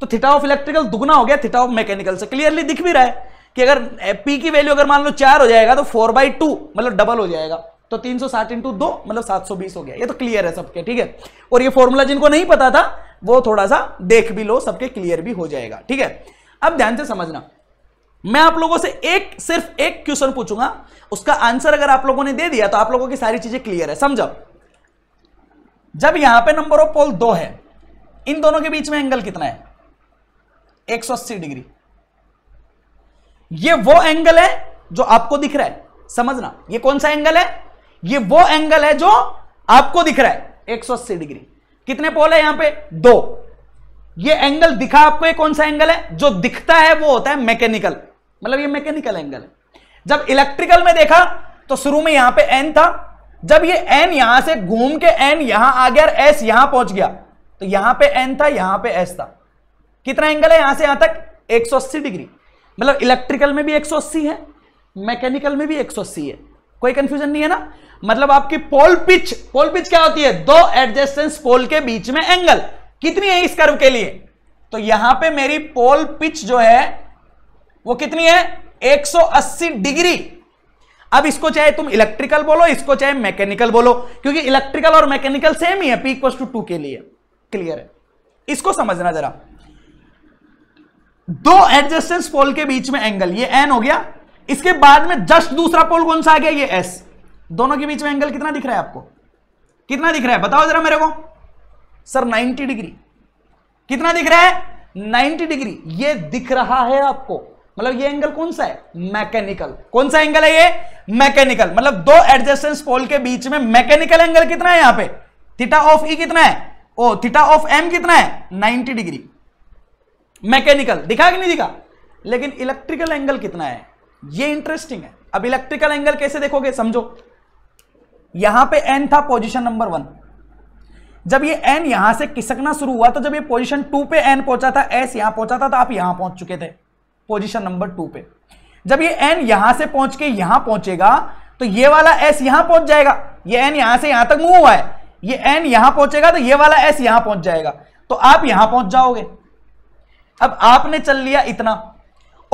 तो थीटा ऑफ इलेक्ट्रिकल दुगना हो गया थीटा ऑफ मैकेनिकल से क्लियरली दिख भी रहा है कि अगर पी की वैल्यू अगर मान लो चार हो जाएगा तो फोर बाई टू मतलब डबल हो जाएगा तो तीन सौ साठ इंटू दो मतलब सात सौ बीस हो गया ये तो क्लियर है सबके ठीक है और ये फॉर्मूला जिनको नहीं पता था वो थोड़ा सा देख भी लो सबके क्लियर भी हो जाएगा ठीक है अब ध्यान से समझना मैं आप लोगों से एक सिर्फ एक क्वेश्चन पूछूंगा उसका आंसर अगर आप लोगों ने दे दिया तो आप लोगों की सारी चीजें क्लियर है समझो जब यहां पे नंबर ऑफ पोल दो है इन दोनों के बीच में एंगल कितना है 180 डिग्री ये वो एंगल है जो आपको दिख रहा है समझना ये कौन सा एंगल है ये वो एंगल है जो आपको दिख रहा है 180 डिग्री कितने पोल है यहां पे दो ये एंगल दिखा आपको ये कौन सा एंगल है जो दिखता है वो होता है मैकेनिकल मतलब ये मैकेनिकल एंगल है जब इलेक्ट्रिकल में देखा तो शुरू में यहां पे एन था जब ये एन यहां से घूम के एन यहां आ गया और एस यहां पहुंच गया तो यहां पे एन था यहां पे एस था कितना एंगल है यहां से यहां तक 180 डिग्री मतलब इलेक्ट्रिकल में भी 180 है मैकेनिकल में भी 180 है कोई कंफ्यूजन नहीं है ना मतलब आपकी पोल पिच पोल पिच क्या होती है दो एडजस्टेंस पोल के बीच में एंगल कितनी है इस कर्व के लिए तो यहां पे मेरी पोल पिच जो है वो कितनी है 180 डिग्री अब इसको चाहे तुम इलेक्ट्रिकल बोलो इसको चाहे मैकेनिकल बोलो क्योंकि इलेक्ट्रिकल और मैकेनिकल सेम ही है पी इक्वल टू टू के लिए क्लियर है इसको समझना जरा दो एडजस्टेंस पोल के बीच में एंगल ये एन हो गया इसके बाद में जस्ट दूसरा पोल कौन सा आ गया ये एस दोनों के बीच में एंगल कितना दिख रहा है आपको कितना दिख रहा है बताओ जरा मेरे को सर 90 डिग्री कितना दिख रहा है 90 डिग्री ये दिख रहा है आपको मतलब ये एंगल कौन सा है मैकेनिकल कौन सा एंगल है ये मैकेनिकल मतलब दो एडजस्टेंस पोल के बीच में मैकेनिकल एंगल कितना है यहां पे थीटा ऑफ ई कितना है ओ थीटा ऑफ एम कितना है 90 डिग्री मैकेनिकल दिखा कि नहीं दिखा लेकिन इलेक्ट्रिकल एंगल कितना है ये इंटरेस्टिंग है अब इलेक्ट्रिकल एंगल कैसे देखोगे समझो यहां पे एन था पोजिशन नंबर वन जब ये एन यहां से किसकना शुरू हुआ तो जब ये पोजिशन टू पे एन पहुंचा था एस यहां पहुंचा था तो आप यहां पहुंच चुके थे पोजिशन नंबर टू पे जब ये एन यहां से पहुंच के यहां पहुंचेगा तो ये वाला एस यहां पहुंच जाएगा ये एन यहां से यहां तक मूव हुआ है ये एन यहां पहुंचेगा तो ये वाला एस यहां पहुंच जाएगा तो आप यहां पहुंच जाओगे अब आपने चल लिया इतना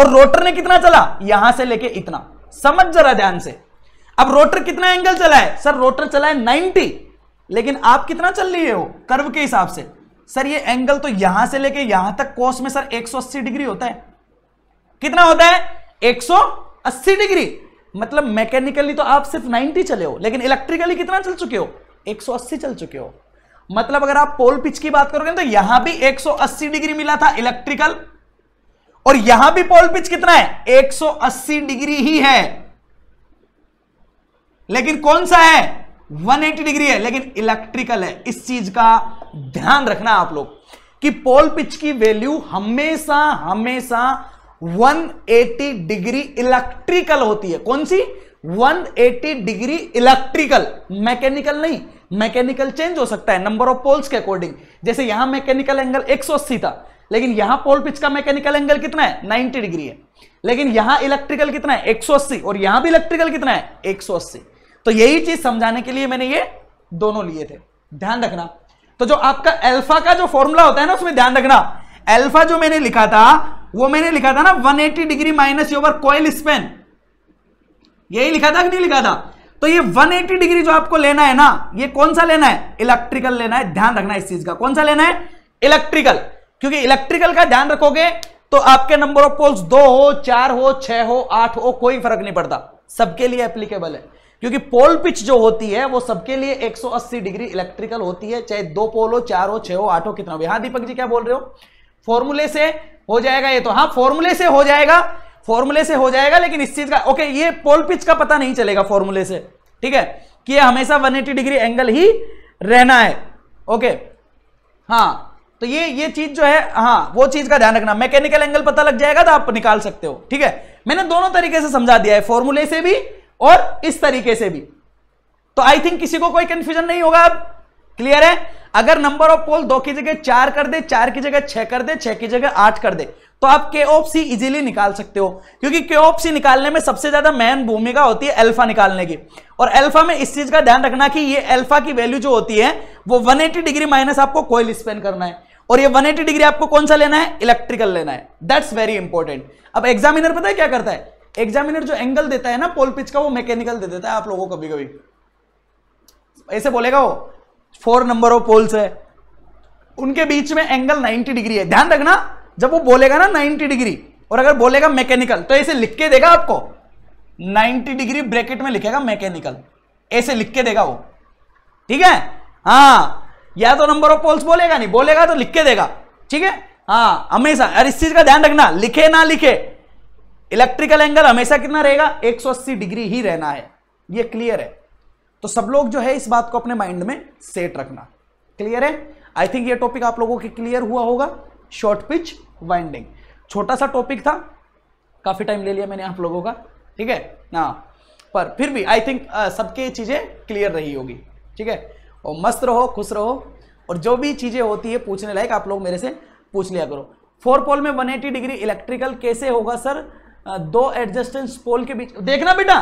और रोटर ने कितना चला यहां से लेके इतना समझ जरा ध्यान से अब रोटर कितना एंगल चला है सर रोटर चला है नाइनटी लेकिन आप कितना चल लिए हो कर्व के हिसाब से सर ये एंगल तो यहां से लेके यहां तक कोस में सर एक डिग्री होता है कितना होता है 180 डिग्री मतलब मैकेनिकली तो आप सिर्फ 90 चले हो लेकिन इलेक्ट्रिकली कितना चल चुके हो 180 चल चुके हो मतलब अगर आप पोल पिच की बात करोगे तो यहां भी 180 डिग्री मिला था इलेक्ट्रिकल और यहां भी पोल पिच कितना है 180 डिग्री ही है लेकिन कौन सा है 180 डिग्री है लेकिन इलेक्ट्रिकल है इस चीज का ध्यान रखना आप लोग कि पोल पिच की वैल्यू हमेशा हमेशा 180 डिग्री इलेक्ट्रिकल होती है कौन सी 180 डिग्री इलेक्ट्रिकल मैकेनिकल नहीं मैकेनिकल चेंज हो सकता है नंबर ऑफ पोल्स के अकॉर्डिंग जैसे यहां मैकेनिकल एंगल 180 था लेकिन यहां पोल पिच का मैकेनिकल एंगल कितना है 90 डिग्री है लेकिन यहां इलेक्ट्रिकल कितना है 180 और यहां भी इलेक्ट्रिकल कितना है 180 तो यही चीज समझाने के लिए मैंने ये दोनों लिए थे ध्यान रखना तो जो आपका एल्फा का जो फॉर्मूला होता है ना उसमें ध्यान रखना एल्फा जो मैंने लिखा था वो मैंने लिखा था ना 180 degree minus your coil span यही लिखा था कि नहीं लिखा था तो ये 180 डिग्री जो आपको लेना है ना ये कौन सा लेना है इलेक्ट्रिकल लेना है ध्यान रखना इस चीज का कौन सा लेना है इलेक्ट्रिकल क्योंकि इलेक्ट्रिकल का ध्यान रखोगे तो आपके नंबर ऑफ पोल्स दो हो चार हो छह हो आठ हो कोई फर्क नहीं पड़ता सबके लिए एप्लीकेबल है क्योंकि पोल पिच जो होती है वो सबके लिए 180 डिग्री इलेक्ट्रिकल होती है चाहे दो पोल हो चार हो छह हो आठ हो कितना हो यहां दीपक जी क्या बोल रहे हो फॉर्मूले से हो जाएगा ये तो हाँ फॉर्मूले से हो जाएगा फॉर्मूले से हो जाएगा लेकिन इस चीज का ओके ये पोल पिच का पता नहीं चलेगा फॉर्मूले से ठीक है कि हमेशा 180 डिग्री एंगल ही रहना है ओके हाँ तो ये ये चीज जो है हाँ वो चीज का ध्यान रखना मैकेनिकल एंगल पता लग जाएगा तो आप निकाल सकते हो ठीक है मैंने दोनों तरीके से समझा दिया है फॉर्मूले से भी और इस तरीके से भी तो आई थिंक किसी को कोई कंफ्यूजन नहीं होगा अब क्लियर है अगर नंबर ऑफ पोल दो की जगह चार कर दे चार की जगह छह कर दे छह की जगह आठ कर दे तो आप के ऑफ सी इजिली निकाल सकते हो क्योंकि के ऑफ सी निकालने में सबसे ज्यादा मेन भूमिका होती है अल्फा निकालने की और अल्फा में इस चीज का ध्यान रखना कि ये अल्फा की वैल्यू जो होती है वो 180 डिग्री माइनस आपको कोयल स्पेन करना है और ये 180 डिग्री आपको कौन सा लेना है इलेक्ट्रिकल लेना है दैट्स वेरी इंपॉर्टेंट अब एग्जामिनर पता है क्या करता है एग्जामिनर जो एंगल देता है ना पोल पिच का वो मैकेनिकल दे देता है आप लोगों को कभी कभी ऐसे बोलेगा वो फोर नंबर ऑफ पोल्स है उनके बीच में एंगल 90 डिग्री है ध्यान रखना जब वो बोलेगा ना 90 डिग्री और अगर बोलेगा मैकेनिकल तो ऐसे लिख के देगा आपको 90 डिग्री ब्रैकेट में लिखेगा मैकेनिकल ऐसे लिख के देगा वो ठीक है हाँ या तो नंबर ऑफ पोल्स बोलेगा नहीं बोलेगा तो लिख के देगा ठीक है हाँ हमेशा यार इस चीज का ध्यान रखना लिखे ना लिखे इलेक्ट्रिकल एंगल हमेशा कितना रहेगा एक डिग्री ही रहना है यह क्लियर है तो सब लोग जो है इस बात को अपने माइंड में सेट रखना क्लियर है आई थिंक ये टॉपिक आप लोगों के क्लियर हुआ होगा शॉर्ट पिच वाइंडिंग छोटा सा टॉपिक था काफी टाइम ले लिया मैंने आप लोगों का ठीक है ना हाँ। पर फिर भी आई थिंक सबके चीजें क्लियर रही होगी ठीक है और मस्त रहो खुश रहो और जो भी चीजें होती है पूछने लायक आप लोग मेरे से पूछ लिया करो फोर पोल में 180 डिग्री इलेक्ट्रिकल कैसे होगा सर दो एडजस्टेंस पोल के बीच देखना बेटा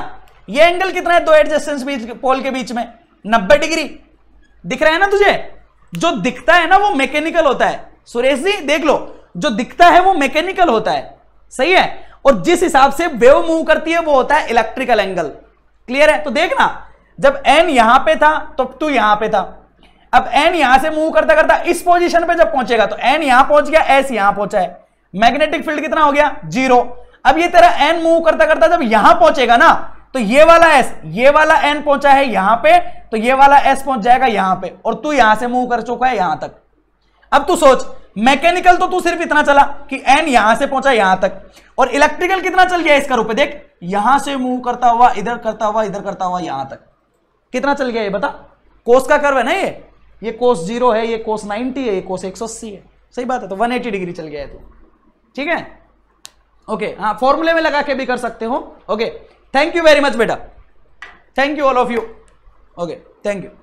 ये एंगल कितना है दो एडजस्टेंस बीच पोल के बीच में 90 डिग्री दिख रहा है ना तुझे जो दिखता है ना वो मैकेनिकल होता है सुरेश जी देख लो जो दिखता है वो मैकेनिकल होता है सही है और जिस हिसाब से वेव मूव करती है वो होता है इलेक्ट्रिकल एंगल क्लियर है तो देखना जब एन यहां पे था तो तू यहां पे था अब एन यहां से मूव करता करता इस पोजीशन पे जब पहुंचेगा तो एन यहां पहुंच गया एस यहां पहुंचा है मैग्नेटिक फील्ड कितना हो गया जीरो अब ये तेरा एन मूव करता करता जब यहां पहुंचेगा ना तो ये वाला एस ये वाला एन पहुंचा है यहां पे तो ये वाला एस पहुंच जाएगा यहां पे और तू यहां से मूव कर चुका है यहां तक अब तू सोच मैकेनिकल तो तू सिर्फ इतना चला कि एन यहां से पहुंचा यहां तक और इलेक्ट्रिकल कितना चल गया इसका रूप देख यहां से मूव करता हुआ इधर करता हुआ इधर करता हुआ यहां तक कितना चल गया ये बता कोस का कर्व है ना ये ये कोस जीरो है ये कोस नाइनटी है ये कोस एक है सही बात है तो 180 डिग्री चल गया है तू ठीक है ओके हाँ फॉर्मूले में लगा के भी कर सकते हो okay thank you very much बेटा thank you all of you okay thank you